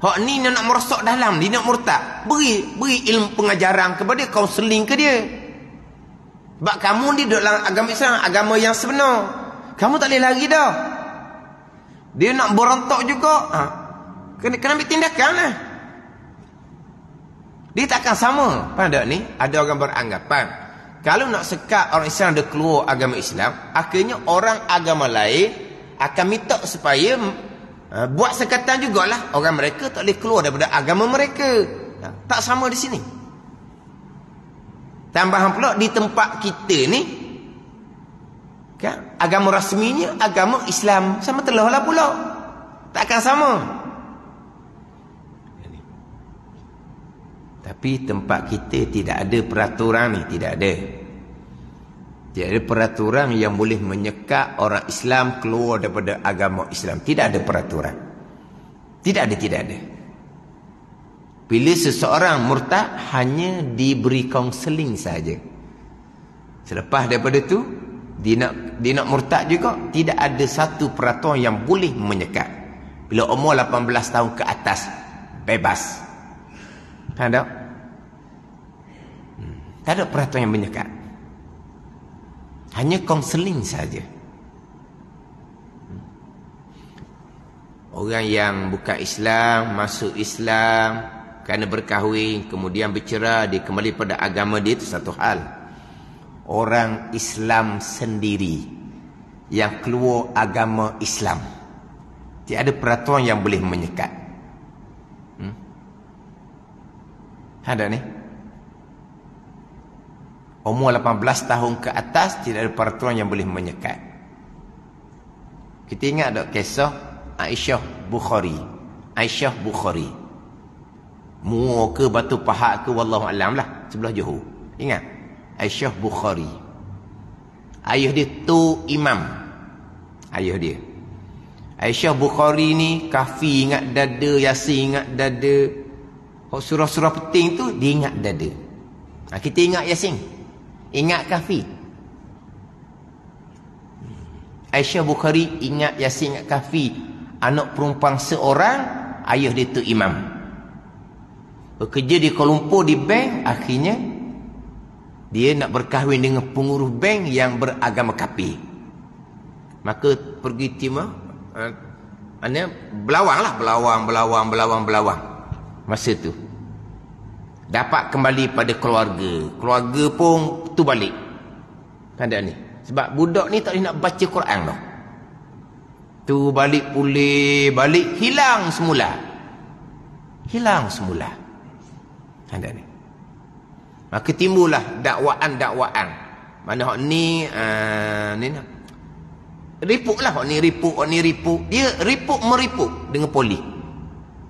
S1: Hak ni dia nak merosak dalam, dia nak murtad. Beri beri ilmu pengajaran kepada dia, kaunseling ke dia. Sebab kamu ni dalam agama Islam, agama yang sebenar. Kamu tak boleh lari dah. Dia nak berontak juga. Ha, Kena, kena ambil tindakan lah. Dia tak akan sama. Pada ni, ada orang beranggapan. Kalau nak sekat orang Islam dia keluar agama Islam, akhirnya orang agama lain akan minta supaya uh, buat sekatan jugalah. Orang mereka tak boleh keluar daripada agama mereka. Ha, tak sama di sini. Tambahan pula di tempat kita ni, kan, agama rasminya agama Islam. Sama telah lah pula. Tak akan Sama. Tapi tempat kita tidak ada peraturan ni, tidak ada. Tidak ada peraturan yang boleh menyekat orang Islam keluar daripada agama Islam. Tidak ada peraturan. Tidak ada, tidak ada. Bila seseorang murtad hanya diberi kaunseling saja. Selepas daripada tu dia nak dia nak murtad juga tidak ada satu peraturan yang boleh menyekat. Bila umur 18 tahun ke atas bebas. Ha, tak ada, hmm. Tak ada peraturan yang menyekat. Hanya konseling saja. Orang yang buka Islam, masuk Islam, kerana berkahwin, kemudian bercerai, dia kembali pada agama dia, itu satu hal. Orang Islam sendiri, yang keluar agama Islam. Tiada peraturan yang boleh menyekat. Ada ni. Umur 18 tahun ke atas tidak ada peraturan yang boleh menyekat. Kita ingat dok kisah Aisyah Bukhari. Aisyah Bukhari. Mua ke batu pahak ke wallahu alam lah sebelah Johor. Ingat Aisyah Bukhari. Ayah dia tu imam. Ayah dia. Aisyah Bukhari ni kafi ingat dada, Yasin ingat dada, Oh Surah-surah penting tu diingat dada. Ha, kita ingat Yasin. Ingat Kahfi. Aisyah Bukhari ingat Yasin ingat Kahfi. Anak perempuan seorang, ayah dia tu imam. Bekerja di Kuala Lumpur di bank, akhirnya dia nak berkahwin dengan pengurus bank yang beragama kapi. Maka pergi timah, eh, uh, belawang lah, belawang, belawang, belawang, belawang. Masa tu dapat kembali pada keluarga keluarga pun tu balik pandai ni sebab budak ni tak boleh nak baca Quran tau tu balik pulih balik hilang semula hilang semula pandai ni maka timbullah dakwaan-dakwaan mana hak ni uh, ni nak ripuk lah hak ni ripuk hak ni ripuk dia ripuk meripuk dengan poli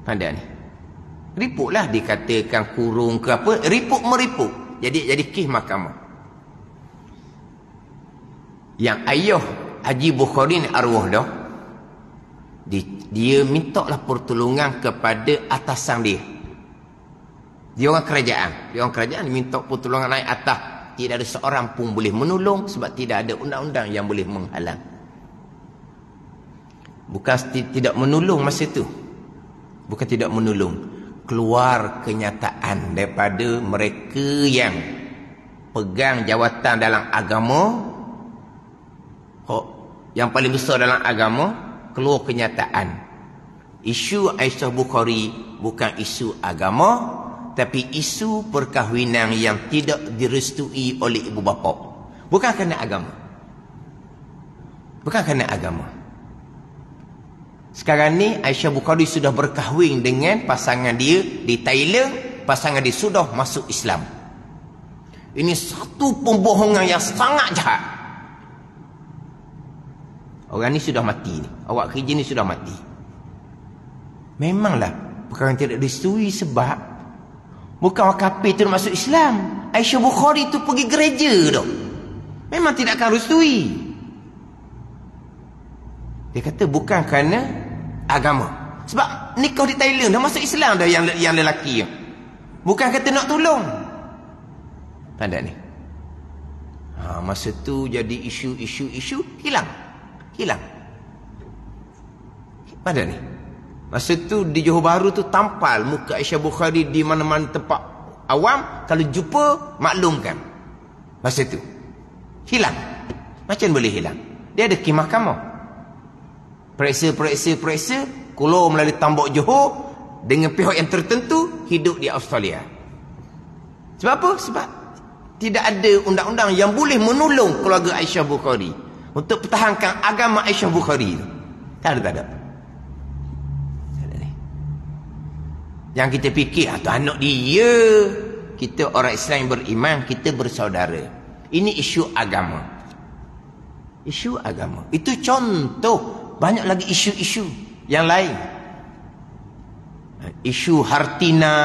S1: pandai ni lah dikatakan kurung ke apa. Ripuk meripuk. Jadi jadi kih mahkamah. Yang ayuh Haji Bukhari ni arwah dah. Dia, dia minta lah pertolongan kepada atasan dia. Dia orang kerajaan. Dia orang kerajaan dia minta pertolongan naik atas. Tidak ada seorang pun boleh menolong sebab tidak ada undang-undang yang boleh menghalang. Bukan tidak menolong masa itu. Bukan tidak menolong keluar kenyataan daripada mereka yang pegang jawatan dalam agama oh, yang paling besar dalam agama keluar kenyataan isu Aisyah Bukhari bukan isu agama tapi isu perkahwinan yang tidak direstui oleh ibu bapa bukan kerana agama bukan kerana agama sekarang ni Aisyah Bukhari sudah berkahwin dengan pasangan dia di Thailand. Pasangan dia sudah masuk Islam. Ini satu pembohongan yang sangat jahat. Orang ni sudah mati ni. Awak kerja ni sudah mati. Memanglah perkara yang tidak disetui sebab bukan orang kafir tu masuk Islam. Aisyah Bukhari tu pergi gereja tu. Memang tidak akan disetui. Dia kata bukan kerana agama. Sebab nikah di Thailand dah masuk Islam dah yang yang lelaki. Bukan kata nak tolong. Pandai ni. Ha, masa tu jadi isu-isu-isu hilang. Hilang. Pandai ni. Masa tu di Johor Bahru tu tampal muka Aisyah Bukhari di mana-mana tempat awam. Kalau jumpa, maklumkan. Masa tu. Hilang. Macam boleh hilang? Dia ada kemah kamar periksa periksa periksa keluar melalui tambak Johor dengan pihak yang tertentu hidup di Australia sebab apa? sebab tidak ada undang-undang yang boleh menolong keluarga Aisyah Bukhari untuk pertahankan agama Aisyah Bukhari tak ada, tak ada yang kita fikir atau ah, anak dia kita orang Islam yang beriman kita bersaudara ini isu agama isu agama itu contoh banyak lagi isu-isu yang lain isu hartina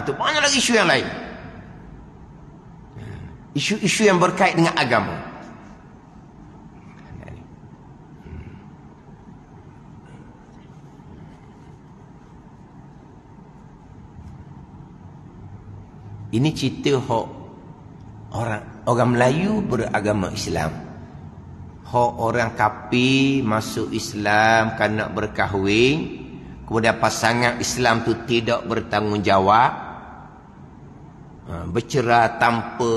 S1: atau ha, banyak lagi isu yang lain isu-isu yang berkait dengan agama ini cerita hok orang orang Melayu beragama Islam Hak orang kapi masuk Islam kerana berkahwin. Kemudian pasangan Islam tu tidak bertanggungjawab. Ha, Bercerah tanpa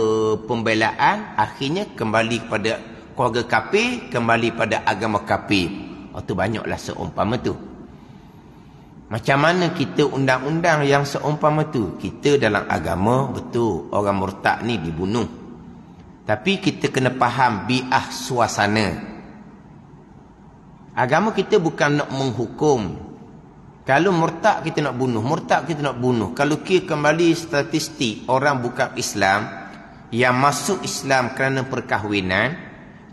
S1: pembelaan. Akhirnya kembali kepada keluarga kapi. Kembali pada agama kapi. Itu oh, banyaklah seumpama tu. Macam mana kita undang-undang yang seumpama tu? Kita dalam agama betul orang murtad ni dibunuh. Tapi kita kena faham bi'ah suasana. Agama kita bukan nak menghukum. Kalau murtad kita nak bunuh, murtad kita nak bunuh. Kalau kita kembali statistik orang buka Islam yang masuk Islam kerana perkahwinan,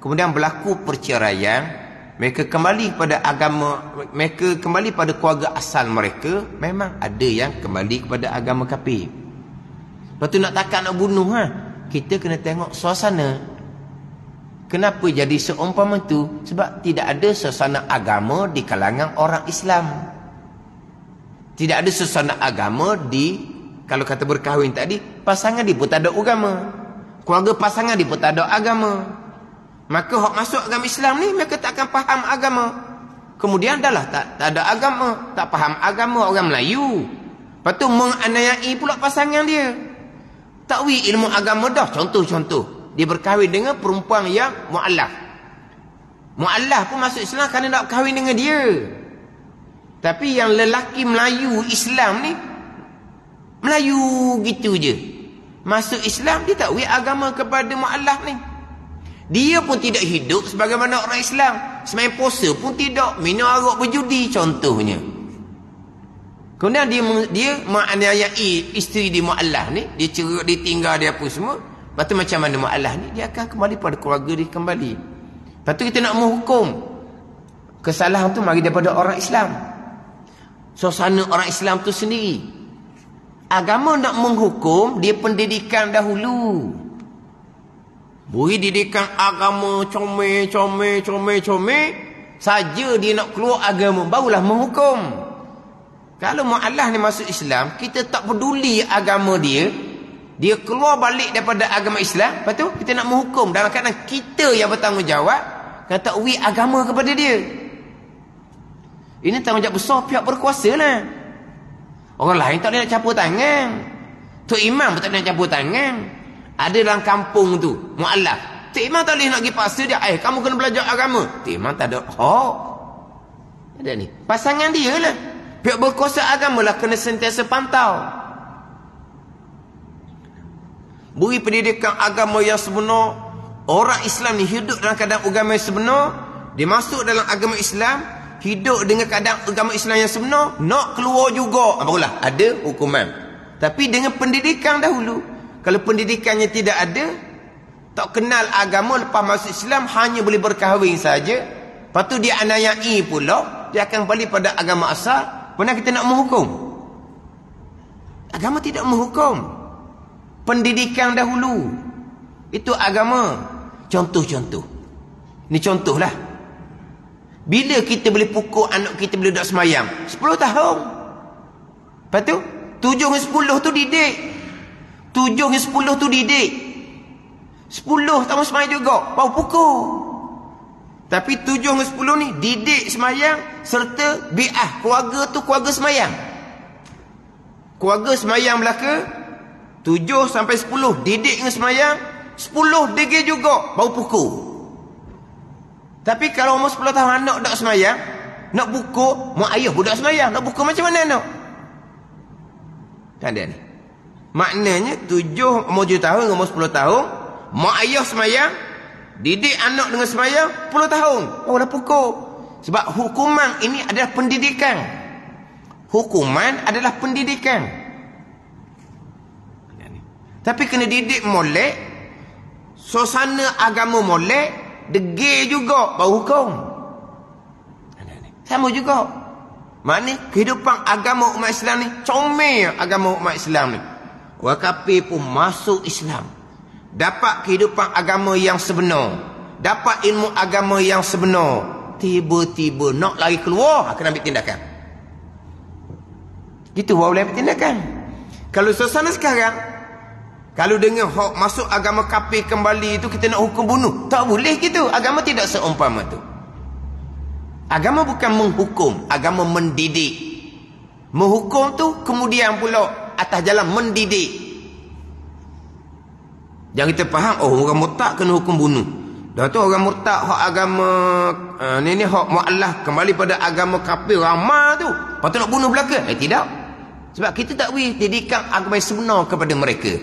S1: kemudian berlaku perceraian, mereka kembali pada agama, mereka kembali pada keluarga asal mereka, memang ada yang kembali kepada agama kafir. Lepas tu nak takat nak bunuh ha? kita kena tengok suasana kenapa jadi seumpama itu sebab tidak ada suasana agama di kalangan orang Islam tidak ada suasana agama di kalau kata berkahwin tadi pasangan dia pun tak ada agama keluarga pasangan dia pun tak ada agama maka hok masuk agama Islam ni mereka tak akan faham agama kemudian dah lah tak, tak ada agama tak faham agama orang Melayu lepas tu menganayai pula pasangan dia Takwi ilmu agama dah contoh-contoh. Dia berkahwin dengan perempuan yang mu'allaf. Mu'allaf pun masuk Islam kerana nak kahwin dengan dia. Tapi yang lelaki Melayu Islam ni Melayu gitu je. Masuk Islam dia takwi agama kepada mu'allaf ni. Dia pun tidak hidup sebagaimana orang Islam. Semain puasa pun tidak, minum arak berjudi contohnya. Kemudian dia, dia menganiayai isteri di mu'allah ni. Dia ceruk, dia tinggal, dia apa semua. Lepas tu macam mana mu'allah ni? Dia akan kembali pada keluarga dia kembali. Lepas tu kita nak menghukum. Kesalahan tu mari daripada orang Islam. Suasana orang Islam tu sendiri. Agama nak menghukum, dia pendidikan dahulu. buih didikan agama comel, comel, comel, comel. Saja dia nak keluar agama, barulah Menghukum. Kalau mu'allah ni masuk Islam, kita tak peduli agama dia. Dia keluar balik daripada agama Islam. Lepas tu, kita nak menghukum. Dalam keadaan kita yang bertanggungjawab, kata uwi agama kepada dia. Ini tanggungjawab besar pihak berkuasa lah. Orang lain tak boleh nak campur tangan. Tok Imam pun tak boleh nak campur tangan. Ada dalam kampung tu, mu'allah. Tok Imam tak boleh nak pergi paksa dia. Eh, kamu kena belajar agama. Tok Imam tak ada hak. Ada ni. Pasangan dia lah. Pihak berkuasa agama lah kena sentiasa pantau. Beri pendidikan agama yang sebenar. Orang Islam ni hidup dalam keadaan agama yang sebenar. Dia masuk dalam agama Islam. Hidup dengan keadaan agama Islam yang sebenar. Nak keluar juga. Ah, barulah ada hukuman. Tapi dengan pendidikan dahulu. Kalau pendidikannya tidak ada. Tak kenal agama lepas masuk Islam. Hanya boleh berkahwin saja. Lepas tu dia anayai pula. Dia akan balik pada agama asal. Pernah kita nak menghukum? Agama tidak menghukum. Pendidikan dahulu. Itu agama. Contoh-contoh. Ini contohlah. Bila kita boleh pukul anak kita bila duduk semayang? 10 tahun. Lepas tu? 7 dan 10 tu didik. 7 dan 10 tu didik. 10 tahun semayang juga. Baru pukul. Tapi tujuh dan sepuluh ni didik semayang serta bi'ah. Keluarga tu keluarga semayang. Keluarga semayang belaka. Tujuh sampai sepuluh didik dengan semayang. Sepuluh degil juga bau pukul. Tapi kalau umur sepuluh tahun anak tak semayang. Nak pukul, mak ayah pun tak semayang. Nak pukul macam mana anak? Tak kan ada ni. Maknanya tujuh umur tujuh tahun, umur sepuluh tahun. Mak ayah semayang, Didik anak dengan semayang 10 tahun Oh dah pukul Sebab hukuman ini adalah pendidikan Hukuman adalah pendidikan Tapi kena didik molek Suasana agama molek degi juga baru hukum Sama juga mana? kehidupan agama umat Islam ni Comel agama umat Islam ni Wakapi pun masuk Islam dapat kehidupan agama yang sebenar dapat ilmu agama yang sebenar tiba-tiba nak lari keluar akan ambil tindakan gitu orang boleh ambil tindakan kalau suasana sekarang kalau dengan hok masuk agama kafir kembali itu kita nak hukum bunuh tak boleh gitu agama tidak seumpama tu agama bukan menghukum agama mendidik menghukum tu kemudian pula atas jalan mendidik Jangan kita faham oh orang murtad kena hukum bunuh. Dah tu orang murtad hak agama uh, ni ni hak muallah kembali pada agama kafir ramah tu. Patut nak bunuh belaka? Eh tidak. Sebab kita tak wih didikan agama sebenar kepada mereka.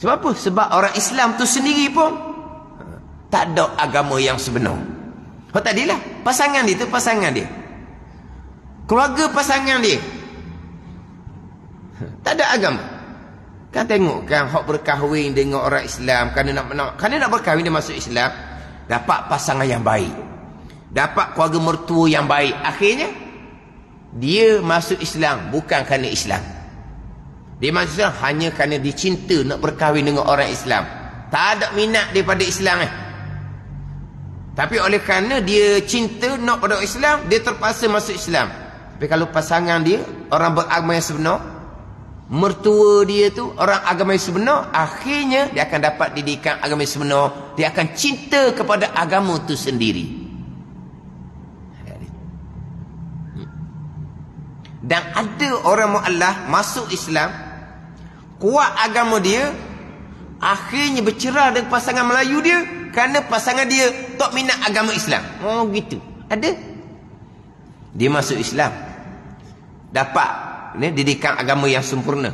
S1: Sebab apa? Sebab orang Islam tu sendiri pun eh, tak ada agama yang sebenar. Oh tadilah. Pasangan dia tu pasangan dia. Keluarga pasangan dia. Tak ada agama. Kan tengok kan hok berkahwin dengan orang Islam kerana nak nak kerana nak berkahwin dia masuk Islam dapat pasangan yang baik. Dapat keluarga mertua yang baik. Akhirnya dia masuk Islam bukan kerana Islam. Dia masuk Islam hanya kerana dicinta nak berkahwin dengan orang Islam. Tak ada minat daripada Islam eh. Tapi oleh kerana dia cinta nak pada Islam, dia terpaksa masuk Islam. Tapi kalau pasangan dia orang beragama yang sebenar, mertua dia tu orang agama yang sebenar akhirnya dia akan dapat didikan agama yang sebenar dia akan cinta kepada agama tu sendiri dan ada orang mu'allah masuk Islam kuat agama dia akhirnya bercerai dengan pasangan Melayu dia kerana pasangan dia tak minat agama Islam oh gitu ada dia masuk Islam dapat ni didikan agama yang sempurna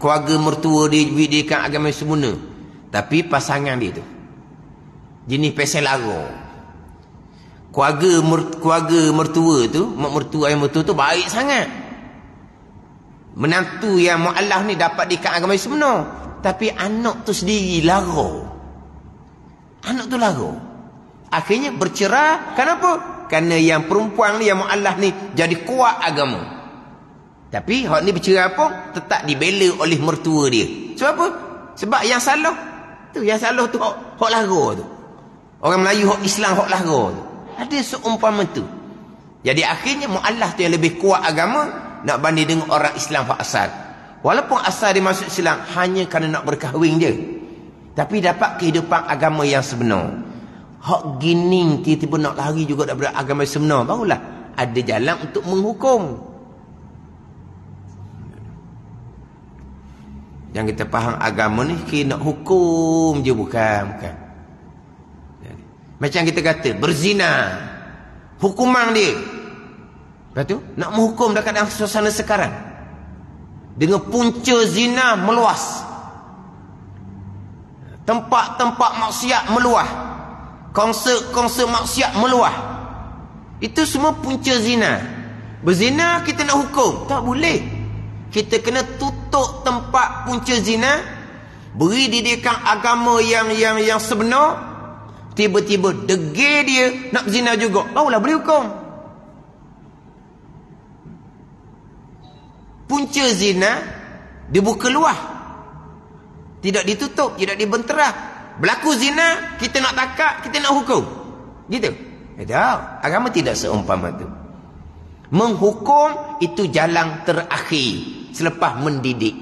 S1: keluarga mertua dia didikan agama yang sempurna tapi pasangan dia tu jenis pesen lara keluarga mer, keluarga mertua tu mak mertua ayah mertua tu baik sangat menantu yang mu'allah ni dapat didikan agama yang sempurna tapi anak tu sendiri lara anak tu lara akhirnya bercerai kenapa? kerana yang perempuan ni yang mu'allah ni jadi kuat agama tapi hak ni bercerai pun tetap dibela oleh mertua dia. Sebab apa? Sebab yang salah tu yang salah tu hak hak lara tu. Orang Melayu hak Islam hak lara tu. Ada seumpama tu. Jadi akhirnya muallah tu yang lebih kuat agama nak banding dengan orang Islam hak asal. Walaupun asal dia masuk Islam hanya kerana nak berkahwin je. Tapi dapat kehidupan agama yang sebenar. Hak gini tiba-tiba nak lari juga daripada agama sebenar. Barulah ada jalan untuk menghukum. Yang kita faham agama ni nak hukum je bukan, bukan. Macam kita kata berzina. Hukuman dia. Lepas tu nak menghukum dekat dalam suasana sekarang. Dengan punca zina meluas. Tempat-tempat maksiat meluas. Konsert-konsert maksiat meluas. Itu semua punca zina. Berzina kita nak hukum. Tak boleh kita kena tutup tempat punca zina beri didikan agama yang yang yang sebenar tiba-tiba degil dia nak zina juga barulah beri hukum punca zina dibuka luah tidak ditutup tidak dibenterah berlaku zina kita nak takak kita nak hukum gitu eh, tidak agama tidak seumpama itu Menghukum itu jalan terakhir selepas mendidik.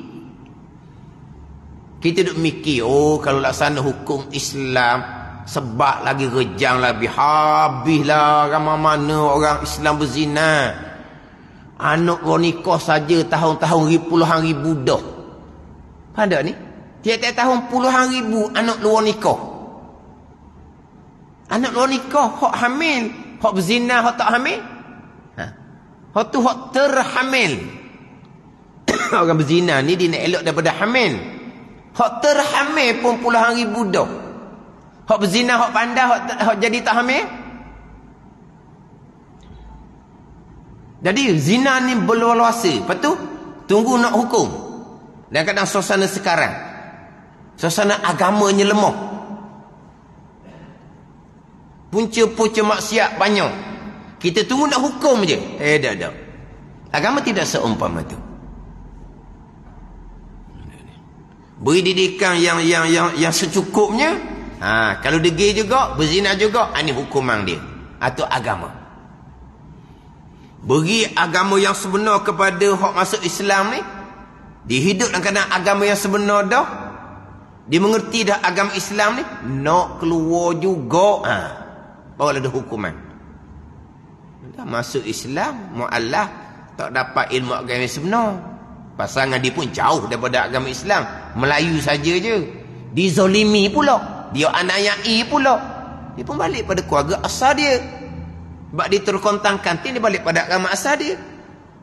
S1: Kita duk mikir, oh kalau laksana hukum Islam, sebab lagi rejang lagi habislah ramai mana orang Islam berzina. Anak ronika saja tahun-tahun puluhan ribu dah. Pada ni, tiap-tiap tahun puluhan ribu anak luar nikah. Anak luar nikah, hak hamil, hak berzina, hak tak hamil tu hak terhamil. Orang berzina ni dia nak elok daripada hamil. Hak terhamil pun puluhan ribu dah. Hak berzina, hak pandai, hak, hak jadi tak hamil. Jadi zina ni berluasa. Lepas tu, tunggu nak hukum. Dan kadang suasana sekarang. Suasana agamanya lemah. Punca-punca maksiat banyak. Kita tunggu nak hukum je. Eh, dah, dah. Agama tidak seumpama itu. Beri didikan yang yang yang yang secukupnya. Ha, kalau degil juga, berzina juga, ini ha, hukuman dia. Atau agama. Beri agama yang sebenar kepada hak masuk Islam ni. Dihidup dalam keadaan agama yang sebenar dah. Dia mengerti dah agama Islam ni. Nak keluar juga. Ha. Bawa ada hukuman. Masuk Islam, mu'allah, tak dapat ilmu agama sebenar. Pasangan dia pun jauh daripada agama Islam. Melayu saja je. Dizolimi pula. Dia anayai pula. Dia pun balik pada keluarga asal dia. Sebab dia terkontangkan, dia balik pada agama asal dia.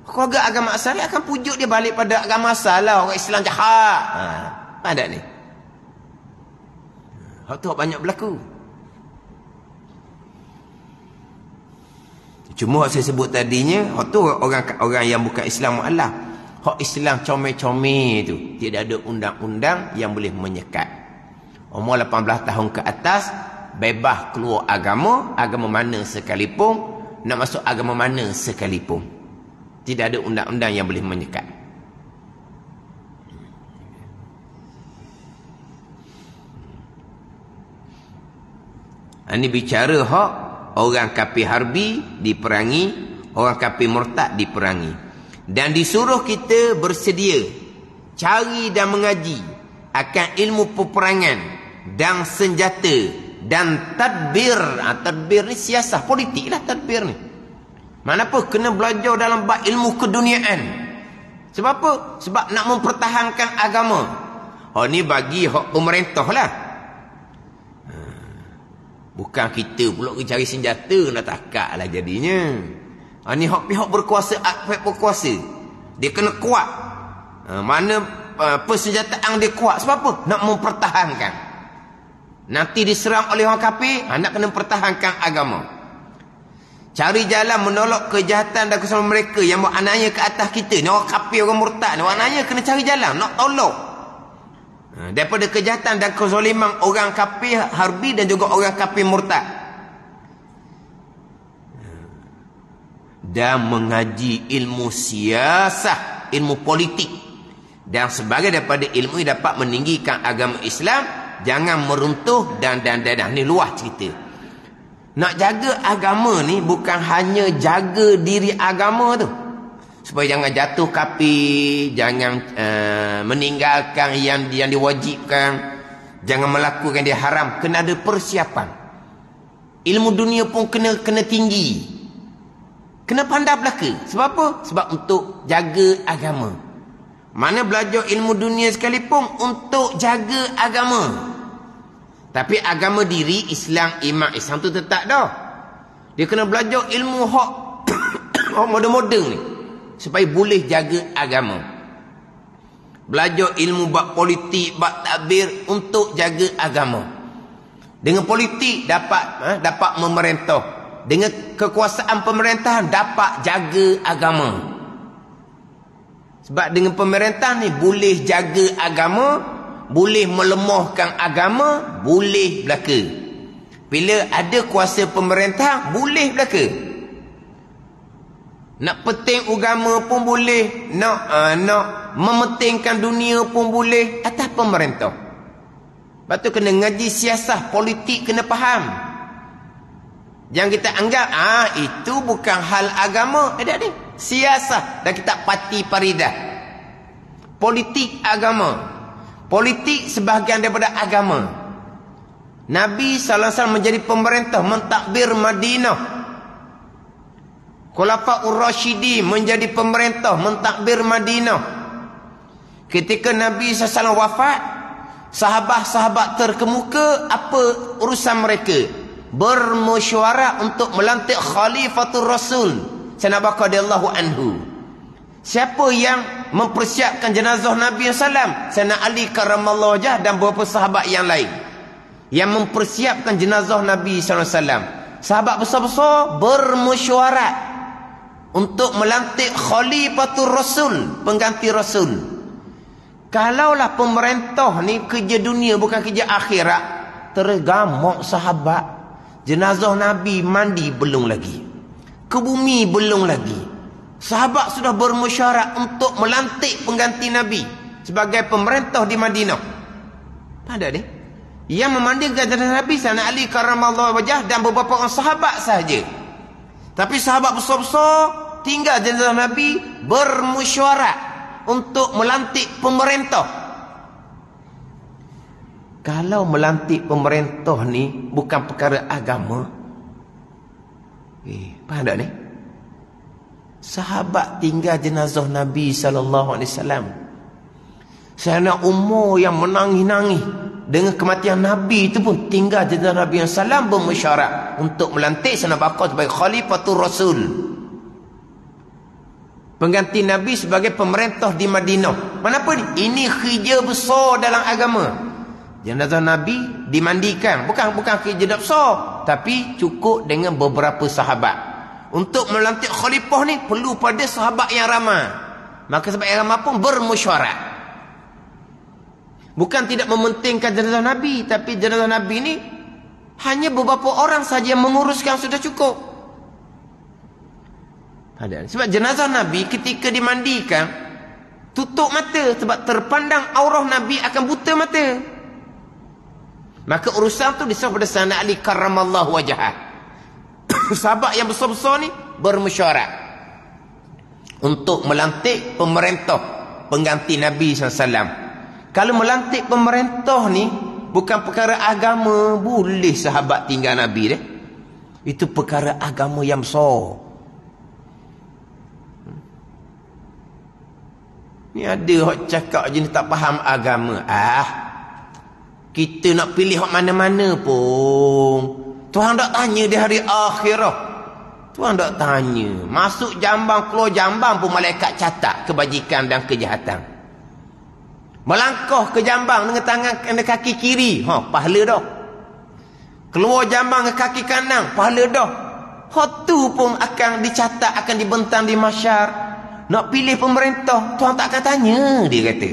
S1: Keluarga agama asal dia akan pujuk dia balik pada agama asal lah. Orang Islam jahat. Ha. Ada ni. Hak tu banyak berlaku. Berlaku. Cuma hak saya sebut tadinya, hak tu orang orang yang bukan Islam mualaf. Hak Islam comel-comel tu, tidak ada undang-undang yang boleh menyekat. Umur 18 tahun ke atas bebas keluar agama, agama mana sekalipun, nak masuk agama mana sekalipun. Tidak ada undang-undang yang boleh menyekat. Ini bicara hak orang kapi harbi diperangi orang kapi murtad diperangi dan disuruh kita bersedia cari dan mengaji akan ilmu peperangan dan senjata dan tadbir ha, tadbir ni siasah politik lah tadbir ni mana pun kena belajar dalam bab ilmu keduniaan sebab apa? sebab nak mempertahankan agama oh ni bagi hak pemerintah lah Bukan kita pula ke cari senjata nak takak lah jadinya. Ha, ni hak-pihak berkuasa, hak-pihak berkuasa. Dia kena kuat. Ha, mana uh, persenjataan dia kuat. Sebab apa? Nak mempertahankan. Nanti diserang oleh orang kapi, ha, nak kena pertahankan agama. Cari jalan menolak kejahatan dan kesalahan mereka yang buat anaknya ke atas kita. Ni orang kafir, orang murtad. Ni orang anaknya kena cari jalan. Nak tolong. Ha, daripada kejahatan dan kezoliman orang kafir harbi dan juga orang kafir murtad. Ha, dan mengaji ilmu siasah, ilmu politik. Dan sebagai daripada ilmu ini dapat meninggikan agama Islam. Jangan meruntuh dan dan dan dan. Ini luah cerita. Nak jaga agama ni bukan hanya jaga diri agama tu supaya jangan jatuh kapi jangan uh, meninggalkan yang yang diwajibkan jangan melakukan yang haram kena ada persiapan ilmu dunia pun kena kena tinggi kena pandai belaka sebab apa sebab untuk jaga agama mana belajar ilmu dunia sekalipun untuk jaga agama tapi agama diri Islam iman Islam tu tetap dah dia kena belajar ilmu hak hak moden-moden ni supaya boleh jaga agama belajar ilmu bak politik bak takbir untuk jaga agama dengan politik dapat ha, dapat memerintah dengan kekuasaan pemerintahan dapat jaga agama sebab dengan pemerintah ni boleh jaga agama boleh melemahkan agama boleh belaka bila ada kuasa pemerintah boleh belaka nak peting agama pun boleh. Nak uh, nak mementingkan dunia pun boleh atas pemerintah. Batu kena ngaji siasah politik kena faham. Yang kita anggap ah itu bukan hal agama, ada ada Siasah dan kita parti paridah. Politik agama. Politik sebahagian daripada agama. Nabi sallallahu alaihi menjadi pemerintah mentakbir Madinah Khulafah Ur-Rashidi menjadi pemerintah mentakbir Madinah. Ketika Nabi SAW wafat, sahabat-sahabat terkemuka apa urusan mereka? Bermusyawarah untuk melantik Khalifatul Rasul. Sanabaka Allahu Anhu. Siapa yang mempersiapkan jenazah Nabi SAW? Sana Ali Karamallahu Jah dan beberapa sahabat yang lain. Yang mempersiapkan jenazah Nabi SAW. Sahabat besar-besar bermusyawarah untuk melantik khalifatul rasul. Pengganti rasul. Kalaulah pemerintah ni kerja dunia bukan kerja akhirat. Tergamuk sahabat. Jenazah Nabi mandi belum lagi. Ke bumi belum lagi. Sahabat sudah bermusyarat untuk melantik pengganti Nabi. Sebagai pemerintah di Madinah. Pada ni. Yang memandikan jenazah Nabi. Sana Ali karamallahu wajah dan beberapa orang sahabat sahaja. Sahabat. Tapi sahabat besar-besar tinggal jenazah Nabi bermusyawarah untuk melantik pemerintah. Kalau melantik pemerintah ni bukan perkara agama. Eh, faham tak ni? Sahabat tinggal jenazah Nabi sallallahu alaihi wasallam. Sayyidina Umar yang menangis-nangis dengan kematian Nabi itu pun tinggal di Nabi yang salam bermesyarat untuk melantik Sayyidina bakal sebagai Khalifatul Rasul. Pengganti Nabi sebagai pemerintah di Madinah. Manapun ini khidjah besar dalam agama. Jenazah Nabi dimandikan. Bukan bukan khidjah besar. Tapi cukup dengan beberapa sahabat. Untuk melantik khalifah ni perlu pada sahabat yang ramah. Maka sebab yang ramah pun bermusyarat. Bukan tidak mementingkan jenazah Nabi Tapi jenazah Nabi ini Hanya beberapa orang saja yang menguruskan sudah cukup Sebab jenazah Nabi ketika dimandikan Tutup mata sebab terpandang aurah Nabi akan buta mata Maka urusan tu disuruh pada sana Ali karamallah wajahat Sahabat yang besar-besar ni bermesyuarat untuk melantik pemerintah pengganti Nabi SAW kalau melantik pemerintah ni bukan perkara agama, boleh sahabat tinggal Nabi dia. Itu perkara agama yang so. Hmm. Ni ada hok cakap je ni tak faham agama. Ah. Kita nak pilih hok mana-mana pun. Tuhan tak tanya di hari akhirah. Tuhan tak tanya. Masuk jambang keluar jambang pun malaikat catat kebajikan dan kejahatan. Melangkah ke jambang dengan tangan dengan kaki kiri, ha pahala dah. Keluar jambang dengan kaki kanan, pahala dah. Hatu pun akan dicatat, akan dibentang di masyar. Nak pilih pemerintah, tuan tak akan tanya, dia kata.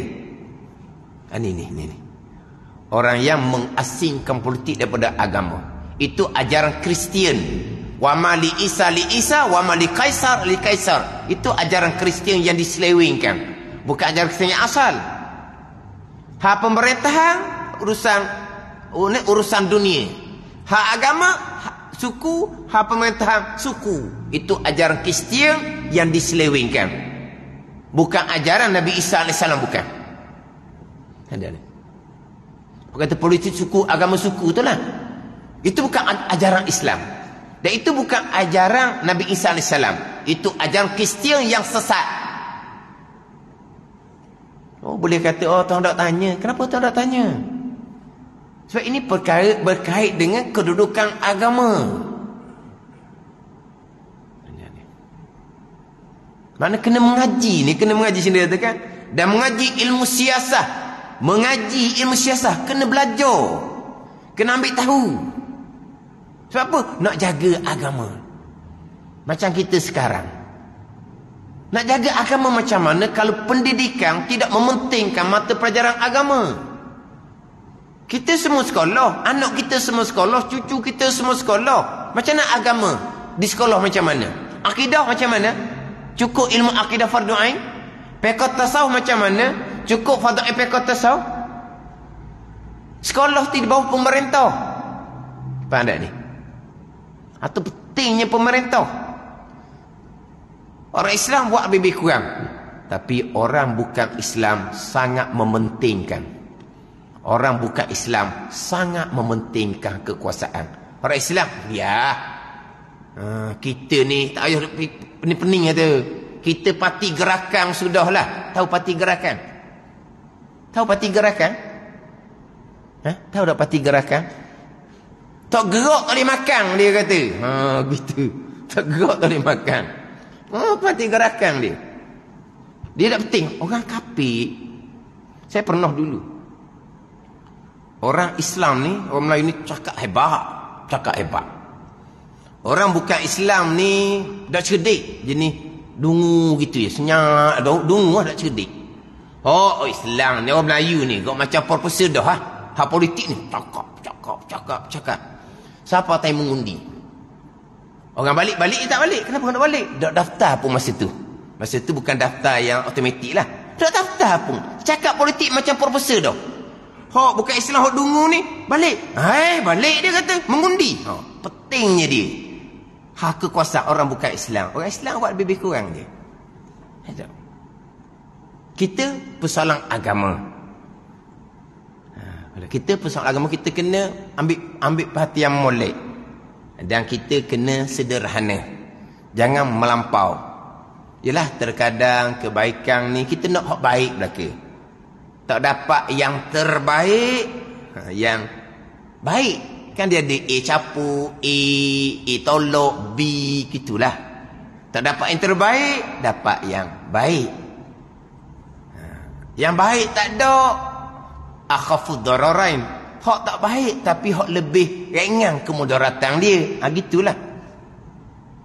S1: Ah, ini, ini, ini. Orang yang mengasingkan politik daripada agama. Itu ajaran Kristian. Wa ma Isa li Isa, wa ma Kaisar li Kaisar. Itu ajaran Kristian yang diselewengkan. Bukan ajaran Kristian yang Asal. Hak pemerintahan urusan ini oh, urusan dunia. Hak agama ha, suku, hak pemerintahan suku. Itu ajaran Kristian yang diselewengkan. Bukan ajaran Nabi Isa Salam bukan. Ada ni. Kata politik suku, agama suku itulah. Itu bukan ajaran Islam. Dan itu bukan ajaran Nabi Isa AS. Itu ajaran Kristian yang sesat. Oh, boleh kata oh tuan tak tanya. Kenapa tuan tak tanya? Sebab ini perkara berkait dengan kedudukan agama. Mana kena mengaji ni, kena mengaji sendiri tu kan? Dan mengaji ilmu siasah. Mengaji ilmu siasah, kena belajar. Kena ambil tahu. Sebab apa? Nak jaga agama. Macam kita sekarang. Nak jaga agama macam mana kalau pendidikan tidak mementingkan mata pelajaran agama? Kita semua sekolah, anak kita semua sekolah, cucu kita semua sekolah. Macam mana agama di sekolah macam mana? Akidah macam mana? Cukup ilmu akidah fardu ain? Pekot tasawuf macam mana? Cukup fardu ain pekot tasawuf? Sekolah di bawah pemerintah. Faham tak ni? Atau pentingnya Pemerintah. Orang Islam buat lebih kurang. Tapi orang bukan Islam sangat mementingkan. Orang bukan Islam sangat mementingkan kekuasaan. Orang Islam, ya. Ha, kita ni tak payah pening-pening kata. Kita parti gerakan sudahlah. Tahu parti gerakan? Tahu parti gerakan? Ha? Tahu tak parti gerakan? Tak gerak tak boleh makan, dia kata. Ha, gitu. Tak gerak tak boleh makan. Oh, apa tiga rakan dia? Dia tak penting. Orang kapik. Saya pernah dulu. Orang Islam ni, orang Melayu ni cakap hebat. Cakap hebat. Orang bukan Islam ni, dah cerdik. Jenis dungu gitu ya. Senyak, dungu lah dah cerdik. Oh, oh Islam ni, orang Melayu ni. Kau macam purpose dah. Ha? ha politik ni. Cakap, cakap, cakap, cakap. Siapa tak mengundi? Orang balik-balik dia tak balik. Kenapa orang tak balik? Dok daftar pun masa tu. Masa tu bukan daftar yang otomatik lah. Dok daftar pun. Cakap politik macam profesor dah. Hok bukan Islam hok dungu ni. Balik. Hai, eh, balik dia kata. Mengundi. Ha, pentingnya dia. Hak kekuasaan orang bukan Islam. Orang Islam buat lebih kurang je. Eh, kita persoalan agama. Ha, kita persoalan agama kita kena ambil ambil perhatian molek dan kita kena sederhana jangan melampau yalah terkadang kebaikan ni kita nak hak baik belaka tak dapat yang terbaik ha, yang baik kan dia ada A capu A A tolok B gitulah tak dapat yang terbaik dapat yang baik ha, yang baik tak ada akhafu dararain hak tak baik tapi hak lebih ringan kemudaratan dia. Ha gitulah.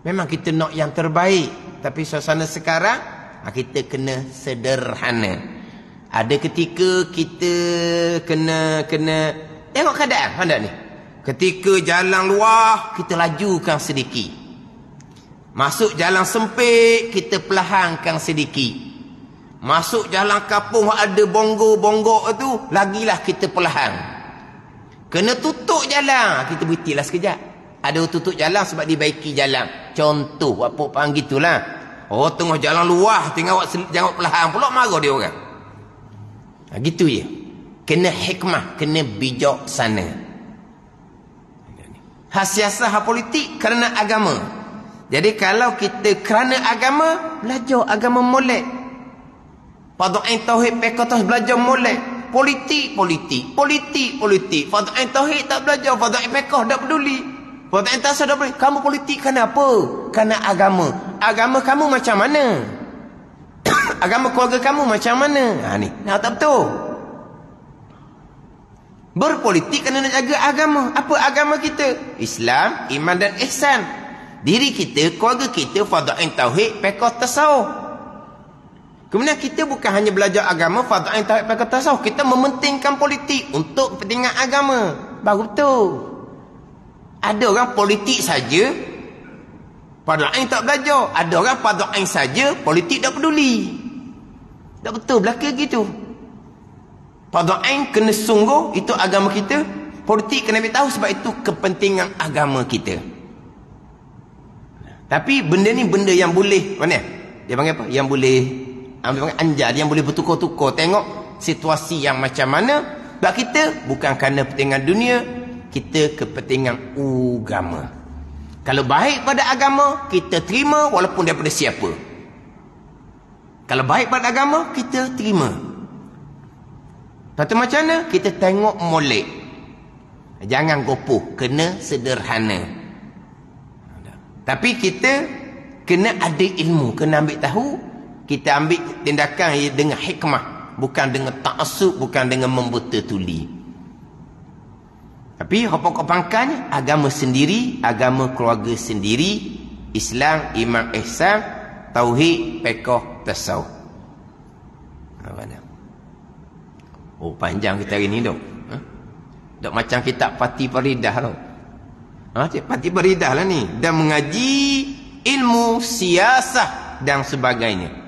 S1: Memang kita nak yang terbaik tapi suasana sekarang ha, kita kena sederhana. Ada ketika kita kena kena tengok keadaan pandai ni. Ketika jalan luar kita lajukan sedikit. Masuk jalan sempit kita perlahankan sedikit. Masuk jalan kampung ada bonggo-bonggo tu lagilah kita perlahankan. Kena tutup jalan. Ha, kita beritilah sekejap. Ada tutup jalan sebab dibaiki jalan. Contoh, apa panggil itulah. Oh, tengah jalan luah, tengah awak jangan perlahan pula marah dia orang. Ha, gitu je. Kena hikmah, kena bijak sana. Hasiasah hak politik kerana agama. Jadi kalau kita kerana agama, belajar agama molek. Pada'in tauhid, pekatah, belajar molek politik-politik politik-politik Fadu'in Tauhid tak belajar Fadu'in Mekah tak peduli Fadu'in Tasar tak peduli kamu politik kenapa? kerana agama agama kamu macam mana? agama keluarga kamu macam mana? ha ni nah, tak betul berpolitik kerana nak jaga agama apa agama kita? Islam iman dan ihsan diri kita keluarga kita Fadu'in Tauhid Mekah Tasawuf Kemudian kita bukan hanya belajar agama fadain tarik pakai tasawuf. Kita mementingkan politik untuk kepentingan agama. Baru tu. Ada orang politik saja fadain tak belajar. Ada orang fadain saja politik tak peduli. Tak betul belaka gitu. Fadain kena sungguh itu agama kita. Politik kena tahu sebab itu kepentingan agama kita. Tapi benda ni benda yang boleh. Mana? Dia panggil apa? Yang boleh. Ambil ah, panggil anjar yang boleh bertukar-tukar tengok situasi yang macam mana. Sebab kita bukan kerana kepentingan dunia, kita kepentingan agama. Kalau baik pada agama, kita terima walaupun daripada siapa. Kalau baik pada agama, kita terima. Tapi macam mana? Kita tengok molek. Jangan gopoh. Kena sederhana. Tapi kita kena ada ilmu. Kena ambil tahu kita ambil tindakan dengan hikmah bukan dengan ta'asub bukan dengan membuta tuli tapi pokok pangkalnya agama sendiri agama keluarga sendiri Islam iman ihsan tauhid pekoh tasawuf oh panjang kita hari ni dok ha? dok macam kitab pati peridah tu ha cik pati peridah lah ni dan mengaji ilmu siasah dan sebagainya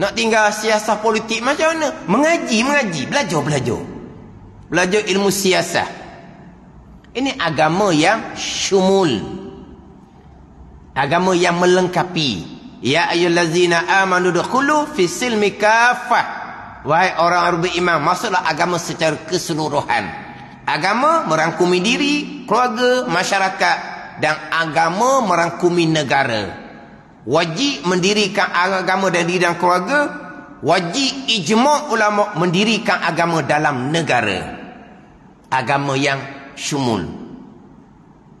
S1: nak tinggal siasah politik macam mana? Mengaji, mengaji. Belajar, belajar. Belajar ilmu siasah. Ini agama yang syumul. Agama yang melengkapi. Ya ayyuhallazina amanu dukhulu fi mikafah. kafah. Wahai orang Arab iman, maksudlah agama secara keseluruhan. Agama merangkumi diri, keluarga, masyarakat dan agama merangkumi negara wajib mendirikan agama dan diri dan keluarga wajib ijma' ulama' mendirikan agama dalam negara agama yang syumul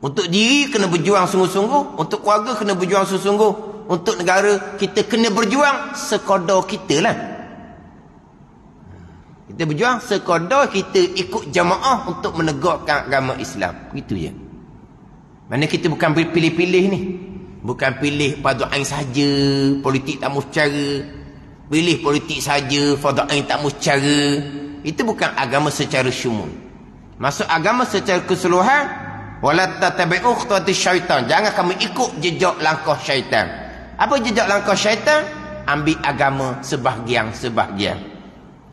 S1: untuk diri kena berjuang sungguh-sungguh untuk keluarga kena berjuang sungguh-sungguh untuk negara kita kena berjuang sekodoh kita lah kita berjuang sekodoh kita ikut jamaah untuk menegakkan agama Islam itu je mana kita bukan pilih-pilih ni bukan pilih fardu ain saja politik tak mahu secara pilih politik saja fardu ain tak mahu secara itu bukan agama secara syumul masuk agama secara keseluruhan wala tatabi'u khutwati syaitan jangan kamu ikut jejak langkah syaitan apa jejak langkah syaitan ambil agama sebahagian sebahagian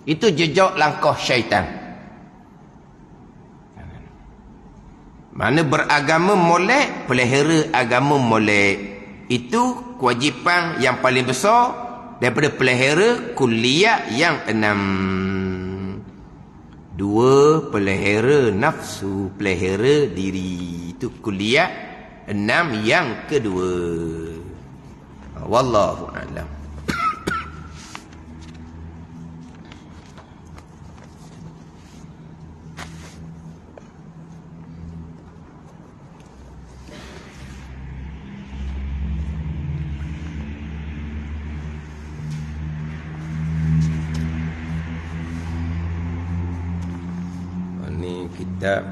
S1: itu jejak langkah syaitan Mana beragama molek, pelihara agama molek. Itu kewajipan yang paling besar daripada pelihara kuliah yang enam. Dua, pelihara nafsu, pelihara diri. Itu kuliah enam yang kedua. Wallahu a'lam. kitab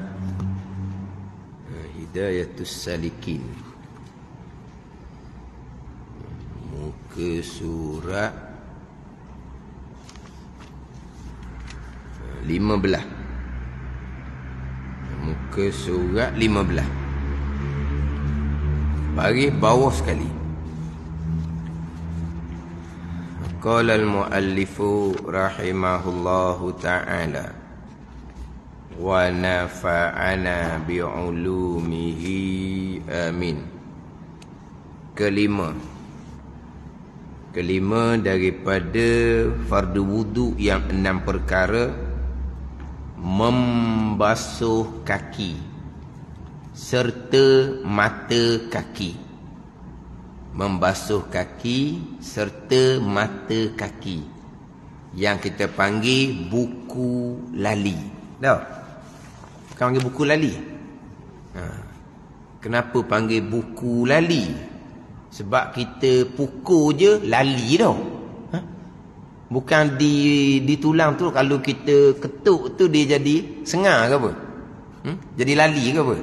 S1: eh, Hidayatus Salikin Muka surat eh, belah. Muka surat belah. Bagi bawah sekali Qala al-muallifu rahimahullahu ta'ala wa nafa'ana bi'ulumihi amin kelima kelima daripada fardu wudu yang enam perkara membasuh kaki serta mata kaki membasuh kaki serta mata kaki yang kita panggil buku lali dah no? Kan panggil buku lali. Ha. Kenapa panggil buku lali? Sebab kita pukul je lali tau. Ha? Bukan di di tulang tu kalau kita ketuk tu dia jadi sengar ke apa? Hmm? Jadi lali ke apa?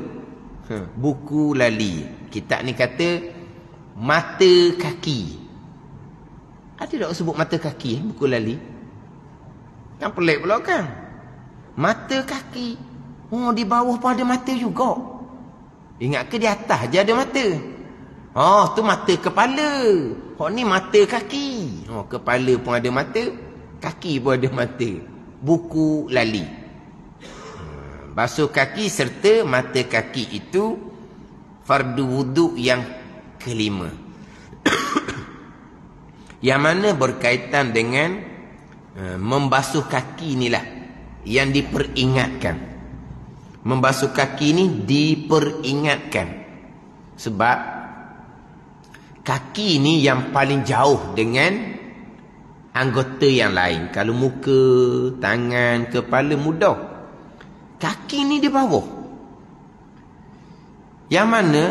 S1: Ha. Buku lali. Kitab ni kata mata kaki. Ada tak sebut mata kaki eh, buku lali? Yang pelik pula kan? Mata kaki. Oh di bawah pun ada mata juga. Ingat ke di atas je ada mata. Oh tu mata kepala. Hok oh, ni mata kaki. Oh kepala pun ada mata, kaki pun ada mata. Buku lali. Hmm, basuh kaki serta mata kaki itu fardu wudu yang kelima. yang mana berkaitan dengan uh, membasuh kaki inilah yang diperingatkan membasuh kaki ni diperingatkan sebab kaki ni yang paling jauh dengan anggota yang lain kalau muka, tangan, kepala mudah kaki ni di bawah yang mana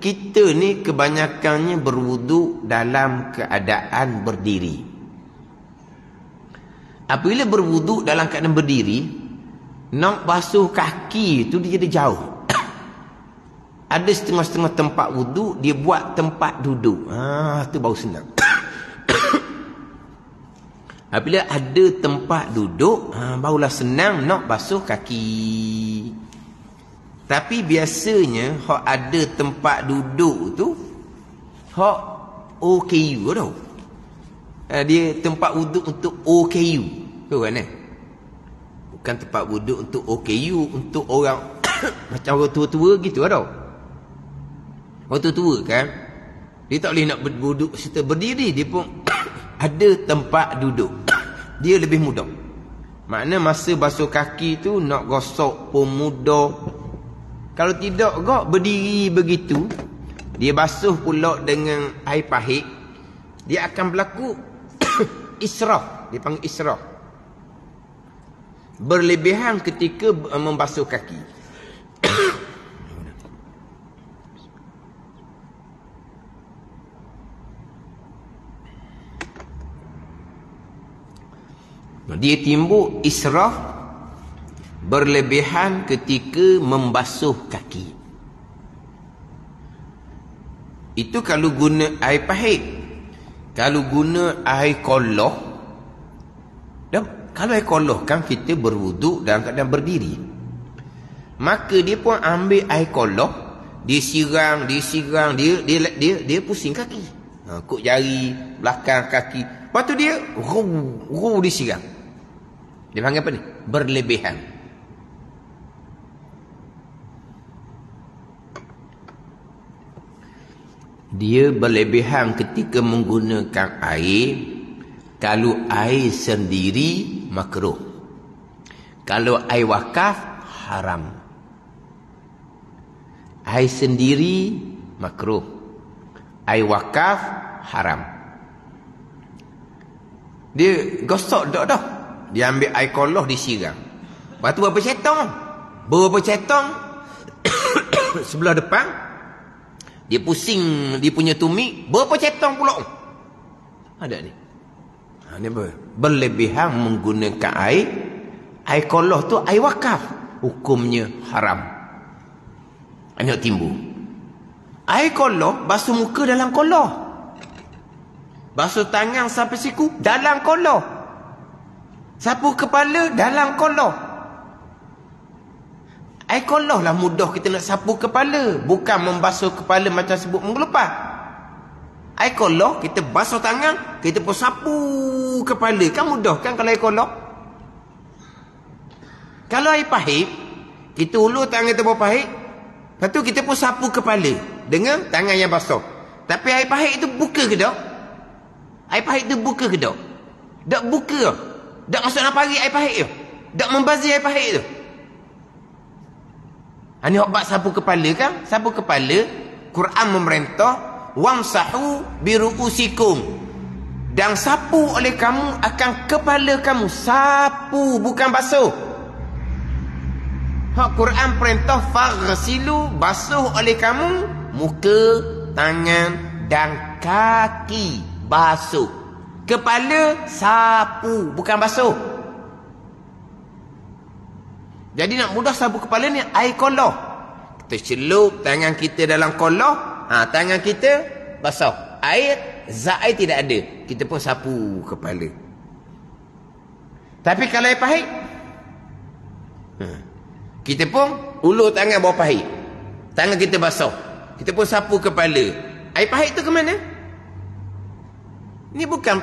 S1: kita ni kebanyakannya berwuduk dalam keadaan berdiri apabila berwuduk dalam keadaan berdiri nak basuh kaki tu dia jadi jauh. Ada setengah-setengah tempat wudu, dia buat tempat duduk. Ah, tu baru senang. Apabila ada tempat duduk, ah, ha, barulah senang nak basuh kaki. Tapi biasanya, hok ada tempat duduk tu, hok OKU tau. Ha, dia tempat duduk untuk OKU. Tu kan eh? bukan tempat wuduk untuk OKU untuk orang macam orang tua-tua gitu lah tau orang tua-tua kan dia tak boleh nak berduduk serta berdiri dia pun ada tempat duduk dia lebih mudah makna masa basuh kaki tu nak gosok pun mudah kalau tidak kok berdiri begitu dia basuh pula dengan air pahit dia akan berlaku israf dia panggil israf berlebihan ketika eh, membasuh kaki. Dia timbul israf berlebihan ketika membasuh kaki. Itu kalau guna air pahit. Kalau guna air koloh, kalau ekoloh kan kita berwuduk dalam keadaan berdiri. Maka dia pun ambil air dia sirang, dia dia dia dia, dia, dia pusing kaki. Ha, kuk jari, belakang kaki. Lepas tu dia, ru, ru dia Dia panggil apa ni? Berlebihan. Dia berlebihan ketika menggunakan air Kalau air sendiri makruh. Kalau air wakaf, haram. Air sendiri, makruh. Air wakaf, haram. Dia gosok dok dah. Dia ambil air koloh di siram. Batu tu cetong? Berapa cetong? Sebelah depan. Dia pusing dia punya tumik. Berapa cetong pula? Ada ni. Ah, ni apa? Berlebihan menggunakan air. Air koloh tu air wakaf. Hukumnya haram. Ini ah, timbul. Air koloh basuh muka dalam koloh. Basuh tangan sampai siku dalam koloh. Sapu kepala dalam koloh. Air koloh lah mudah kita nak sapu kepala. Bukan membasuh kepala macam sebut minggu Air kita basuh tangan, kita pun sapu kepala. Kan mudah kan kalau air kolor? Kalau air pahit, kita ulur tangan kita bawah pahit. Lepas tu kita pun sapu kepala dengan tangan yang basuh. Tapi air pahit itu buka ke tak? Air pahit itu buka ke tak? Tak buka ke? Tak masuk dalam pari air pahit tu? Tak membazir air pahit tu? Ini obat sapu kepala kan? Sapu kepala, Quran memerintah wamsahu biruusikum dan sapu oleh kamu akan kepala kamu sapu bukan basuh Ha Quran perintah faghsilu basuh oleh kamu muka, tangan dan kaki basuh. Kepala sapu bukan basuh. Jadi nak mudah sapu kepala ni air kolah. Kita celup tangan kita dalam kolah, ha, tangan kita basah air zat air tidak ada kita pun sapu kepala tapi kalau air pahit ha, kita pun ulur tangan bawah pahit tangan kita basah kita pun sapu kepala air pahit tu ke mana ni bukan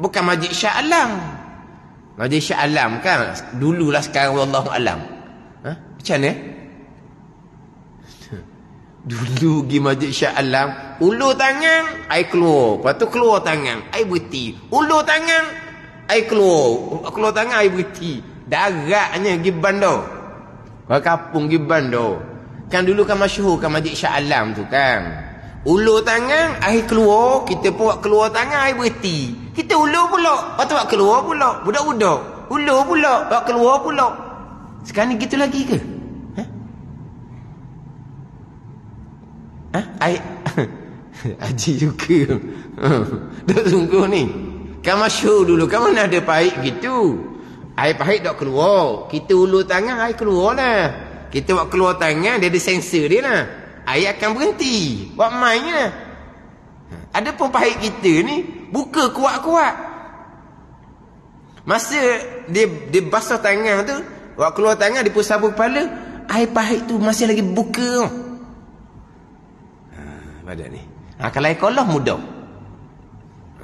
S1: bukan majlis syah alam majlis syah alam kan dululah sekarang Allah alam ha? macam mana Dulu pergi Masjid Syah Alam, ulur tangan, air keluar. Lepas tu keluar tangan, air berhenti. Ulur tangan, air keluar. Keluar tangan, air berhenti. Daratnya pergi bandar. Kau kapung pergi bandar. Kan dulu kan masyur kan Masjid Syah Alam tu kan. Ulur tangan, air keluar. Kita pun buat keluar tangan, air berhenti. Kita ulur pulak. Lepas tu buat keluar pulak. Budak-budak. Ulur pulak. Buat keluar pulak. Sekarang ni gitu lagi ke? Ha? Eh? I... Haji juga. Dah tunggu ni. Kan masyur dulu. Kan mana ada pahit gitu. Air pahit tak keluar. Kita ulur tangan, air keluar lah. Kita buat keluar tangan, dia ada sensor dia lah. Air akan berhenti. Buat main lah. Ada pun pahit kita ni. Buka kuat-kuat. Masa dia, dia basah tangan tu. Buat keluar tangan, dia pun sabar kepala. Air pahit tu masih lagi Buka pada ni. Ha, kalau ekoloh mudah.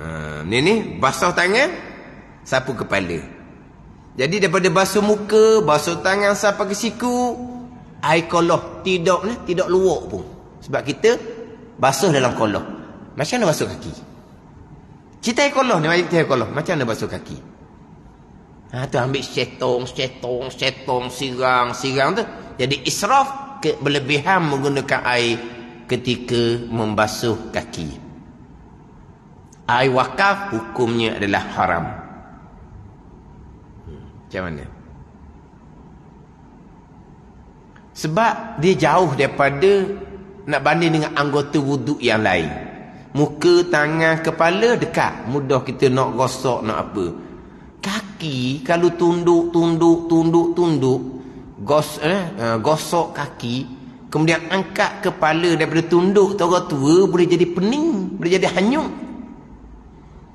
S1: Ha, ni ni basuh tangan, sapu kepala. Jadi daripada basuh muka, basuh tangan, sapu ke siku, ha, ekoloh tidak ni, tidak luwak pun. Sebab kita basuh dalam koloh. Macam mana basuh kaki? Cita ekoloh ni, cita ekoloh. Macam mana basuh kaki? Ha, tu ambil setong, setong, setong, sirang, sirang tu. Jadi israf ke, berlebihan menggunakan air ketika membasuh kaki. Air wakaf hukumnya adalah haram. Hmm, macam mana? Sebab dia jauh daripada nak banding dengan anggota wuduk yang lain. Muka, tangan, kepala dekat. Mudah kita nak gosok, nak apa. Kaki kalau tunduk, tunduk, tunduk, tunduk. Gos, eh, gosok kaki. Kaki. Kemudian angkat kepala daripada tunduk tu orang tua boleh jadi pening, boleh jadi hanyut.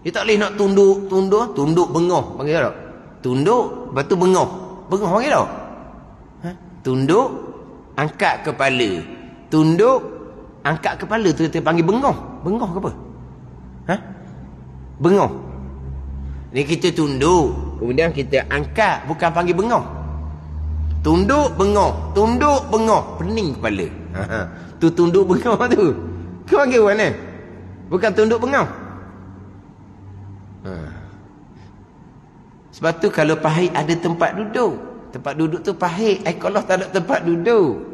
S1: Dia tak boleh nak tunduk, tunduk, tunduk bengoh, panggil tak? Tunduk, lepas tu bengoh. Bengoh panggil tak? Ha? Tunduk, angkat kepala. Tunduk, angkat kepala tu dia panggil bengoh. Bengoh ke apa? Ha? Bengoh. Ni kita tunduk, kemudian kita angkat, bukan panggil bengoh. Tunduk bengok, tunduk bengok, pening kepala. Ha, ha. Tu tunduk bengok tu. Kau panggil kan? Eh? Bukan tunduk bengok. Ha. Sebab tu kalau pahit ada tempat duduk. Tempat duduk tu pahit. Air eh, kolah tak ada tempat duduk.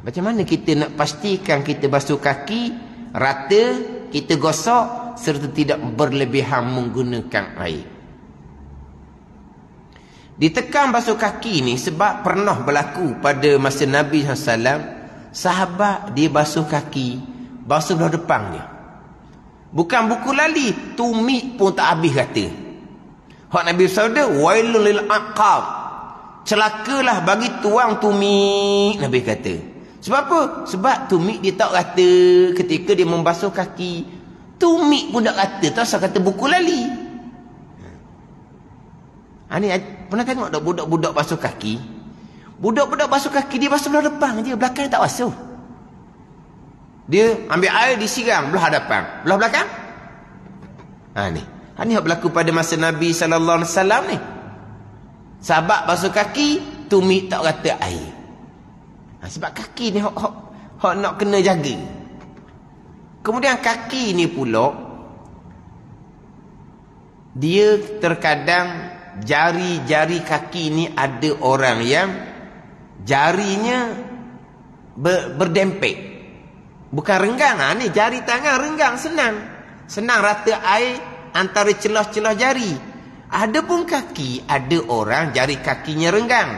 S1: Macam mana kita nak pastikan kita basuh kaki rata, kita gosok serta tidak berlebihan menggunakan air. Ditekan basuh kaki ni sebab pernah berlaku pada masa Nabi SAW. Sahabat dia basuh kaki, basuh belah depan dia. Bukan buku lali, tumit pun tak habis kata. Hak Nabi bersabda, Wailun lil aqab. Celakalah bagi tuang tumit, Nabi kata. Sebab apa? Sebab tumit dia tak kata, ketika dia membasuh kaki. Tumit pun tak kata Tak usah kata buku lali. Ha, ni, pernah tengok tak budak-budak basuh kaki? Budak-budak basuh kaki dia basuh belah depan je. Belakang tak basuh. Dia ambil air disiram belah hadapan. Belah belakang? Ha, ni. Ha, ni yang berlaku pada masa Nabi SAW ni. Sahabat basuh kaki, tumit tak rata air. Ha, sebab kaki ni hok hok hok nak kena jaga. Kemudian kaki ni pula dia terkadang jari-jari kaki ni ada orang yang jarinya ber, berdempek. Bukan renggang lah ni, jari tangan renggang senang. Senang rata air antara celah-celah jari. Ada pun kaki, ada orang jari kakinya renggang.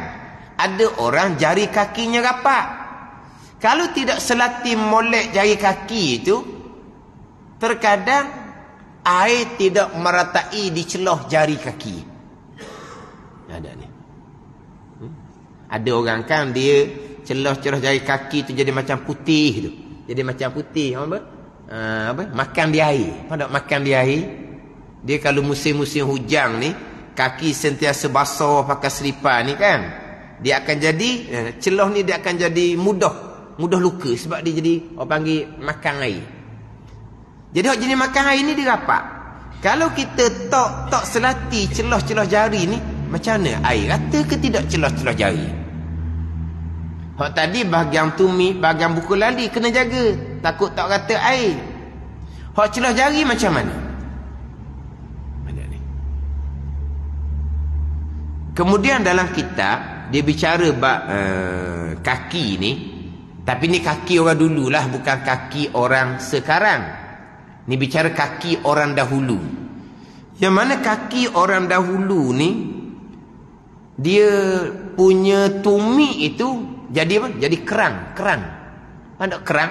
S1: Ada orang jari kakinya rapat. Kalau tidak selati molek jari kaki itu, terkadang air tidak meratai di celah jari kaki. Ada orang kan dia celah-celah jari kaki tu jadi macam putih tu. Jadi macam putih. Apa? Uh, apa? Makan di air. Pada makan di air. Dia kalau musim-musim hujan ni kaki sentiasa basah pakai selipar ni kan. Dia akan jadi uh, celah ni dia akan jadi mudah mudah luka sebab dia jadi orang panggil makan air. Jadi hak jenis makan air ni dia rapat. Kalau kita tok tok selati celah-celah jari ni macam mana? Air rata ke tidak celah-celah jari? Hak tadi bahagian tumi, bahagian buku lali kena jaga. Takut tak rata air. Hak celah jari macam mana? Kemudian dalam kitab, dia bicara bak, uh, eh, kaki ni. Tapi ni kaki orang dululah, bukan kaki orang sekarang. Ni bicara kaki orang dahulu. Yang mana kaki orang dahulu ni, dia punya tumi itu jadi apa? Jadi kerang, kerang. Mana kerang?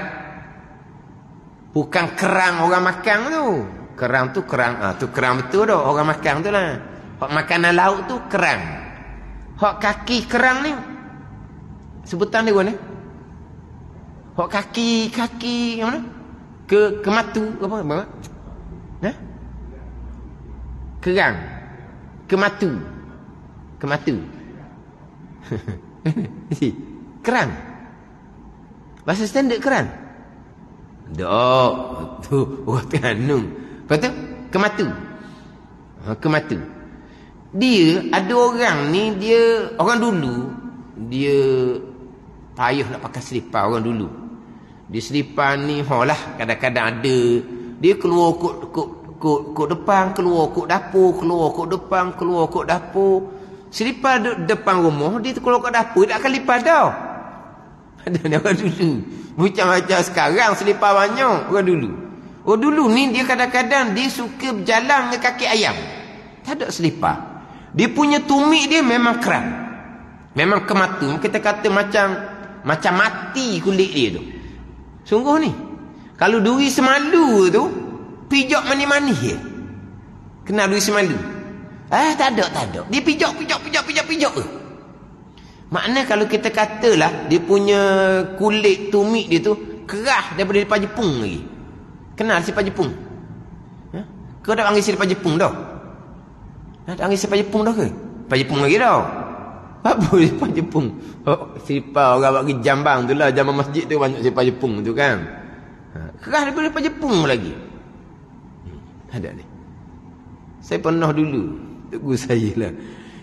S1: Bukan kerang orang makan tu. Kerang tu kerang, ah tu kerang betul dah orang makan tu lah. Hak makanan laut tu kerang. Hak kaki kerang ni sebutan dia ni. Hak kaki kaki yang mana? Ke kematu apa? Apa? Nah. Kerang. Kematu ke mata. kerang. Bahasa standard kerang. Dok. Tu orang tengah nung. Lepas tu, ke mata. Ha, ke mata. Dia, ada orang ni, dia, orang dulu, dia payuh nak pakai selipar orang dulu. Dia selipar ni, lah, kadang-kadang ada. Dia keluar kot, kot, kot, kot depan, keluar kot dapur, keluar kot depan, keluar kot dapur. Selipar duduk depan rumah Dia terkeluar kat dapur Dia akan lipar dah Ada ni orang dulu Macam-macam sekarang Selipar banyak Orang dulu oh dulu ni Dia kadang-kadang Dia suka berjalan Dengan kaki ayam Tak ada selipar Dia punya tumik dia Memang keram Memang kematum Kita kata macam Macam mati kulit dia tu Sungguh ni Kalau duri semalu tu Pijak manis-manis je kenal duri semalu Eh, tak ada, tak ada. Dia pijak, pijak, pijak, pijak, pijak. Makna kalau kita katalah, dia punya kulit tumit dia tu, kerah daripada lipat jepung lagi. Kenal si jepung? Ha? Kau tak panggil lipat jepung dah? Eh, tak ha? panggil lipat jepung dah ke? Lipat lagi dah. Apa lipat jepung? Oh, pa, orang bagi jambang tu lah. Jambang masjid tu banyak si jepung tu kan. Ha. Kerah daripada lipat lagi. Hmm. Ada ni. Saya pernah dulu Tunggu saya lah.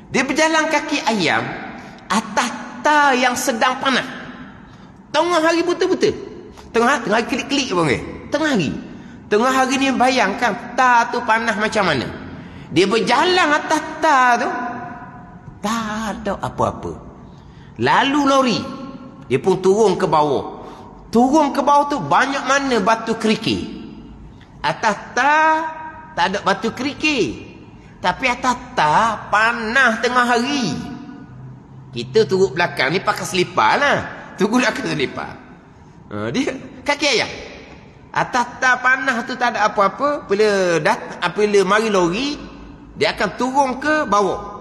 S1: Dia berjalan kaki ayam atas ta yang sedang panas. Tengah hari buta-buta. Tengah tengah klik-klik apa ni? Tengah hari. Tengah hari ni bayangkan ta tu panas macam mana. Dia berjalan atas ta tu. Tak ada apa-apa. Lalu lori. Dia pun turun ke bawah. Turun ke bawah tu banyak mana batu kerikir. Atas ta tak ada batu kerikir. Tapi atas tak panah tengah hari. Kita turut belakang ni pakai selipar lah. Tunggu nak kena selipar. Uh, dia kaki ayah. Atas tak panah tu tak ada apa-apa. Bila dat, apabila mari lori, dia akan turun ke bawah.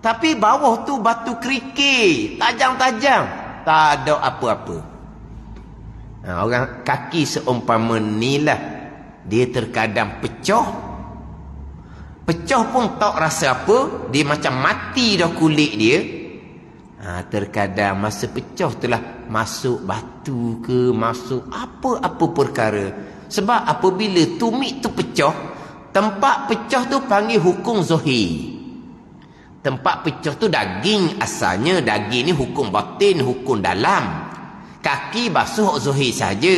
S1: Tapi bawah tu batu kerikir. Tajam-tajam. Tak ada apa-apa. Ha, orang kaki seumpama ni lah. Dia terkadang pecah. Pecah pun tak rasa apa. Dia macam mati dah kulit dia. Ha, terkadang masa pecah telah masuk batu ke masuk apa-apa perkara. Sebab apabila tumit tu pecah, tempat pecah tu panggil hukum zohi. Tempat pecah tu daging asalnya. Daging ni hukum batin, hukum dalam. Kaki basuh zohi saja.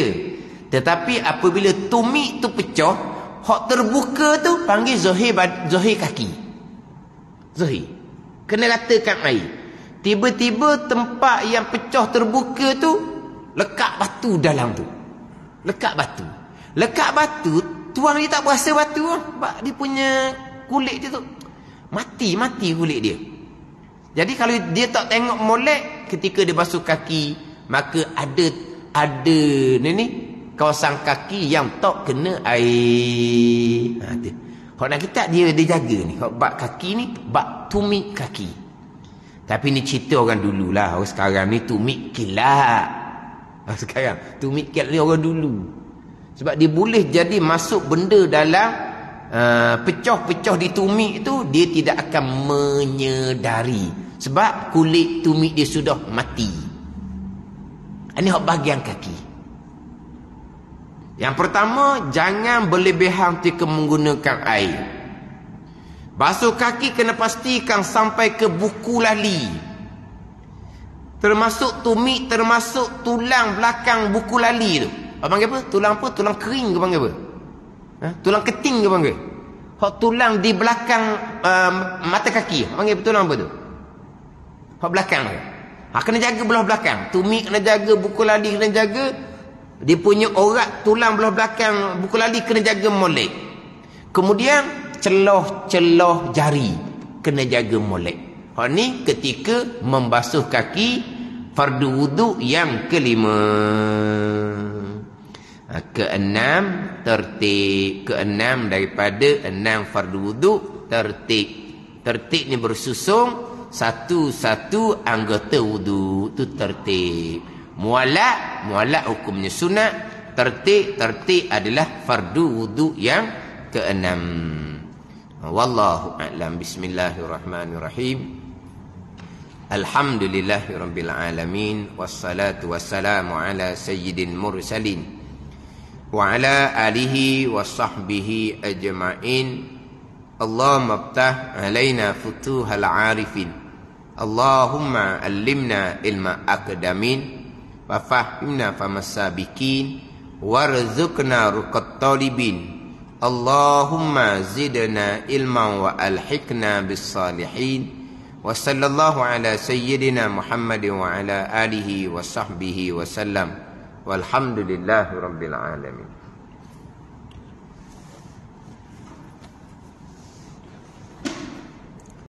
S1: Tetapi apabila tumit tu pecah, Hak terbuka tu panggil zahir zohi kaki. zohi, Kena ratakan air. Tiba-tiba tempat yang pecah terbuka tu lekat batu dalam tu. Lekat batu. Lekat batu tuang dia tak berasa batu sebab dia punya kulit dia tu mati mati kulit dia. Jadi kalau dia tak tengok molek ketika dia basuh kaki maka ada ada ni ni kawasan kaki yang tak kena air. Ha tu. Kalau nak kita dia dia jaga ni. Kau bak kaki ni bak tumik kaki. Tapi ni cerita orang dululah. Orang sekarang ni tumit kilat. Orang sekarang tumit kilat ni orang dulu. Sebab dia boleh jadi masuk benda dalam eh, pecah-pecah di tumik tu dia tidak akan menyedari sebab kulit tumik dia sudah mati. Ini hak bahagian kaki. Yang pertama jangan berlebihan ketika menggunakan air. Basuh kaki kena pastikan sampai ke buku lali. Termasuk tumit, termasuk tulang belakang buku lali tu. Apa panggil apa? Tulang apa? Tulang kering ke panggil apa? Ha? Tulang keting ke panggil? Hak tulang di belakang uh, mata kaki. Panggil apa tulang apa tu? Hak belakang. Hak kena jaga belah belakang. Tumit kena jaga, buku lali kena jaga. Dia punya orat tulang belah belakang buku lali kena jaga molek. Kemudian celoh-celoh jari kena jaga molek. Ha ni ketika membasuh kaki fardu wudu yang kelima. Ha, keenam tertik keenam daripada enam fardu wudu tertik tertik ni bersusung satu-satu anggota wudu tu tertik. Mualat, mualat hukumnya sunat. Tertik, tertik adalah fardu wudu yang keenam. Wallahu a'lam. Bismillahirrahmanirrahim. Alhamdulillahirabbil alamin wassalatu wassalamu ala sayyidil mursalin wa ala alihi washabbihi ajmain. Allahumma aftah alaina futuhal arifin. Allahumma allimna ilma akdamin. Fafahimna famasabikin Warzukna rukat talibin Allahumma zidna ilman wa alhikna bis salihin Wa sallallahu ala sayyidina Muhammadin wa ala alihi wa sahbihi wa sallam Walhamdulillahi alamin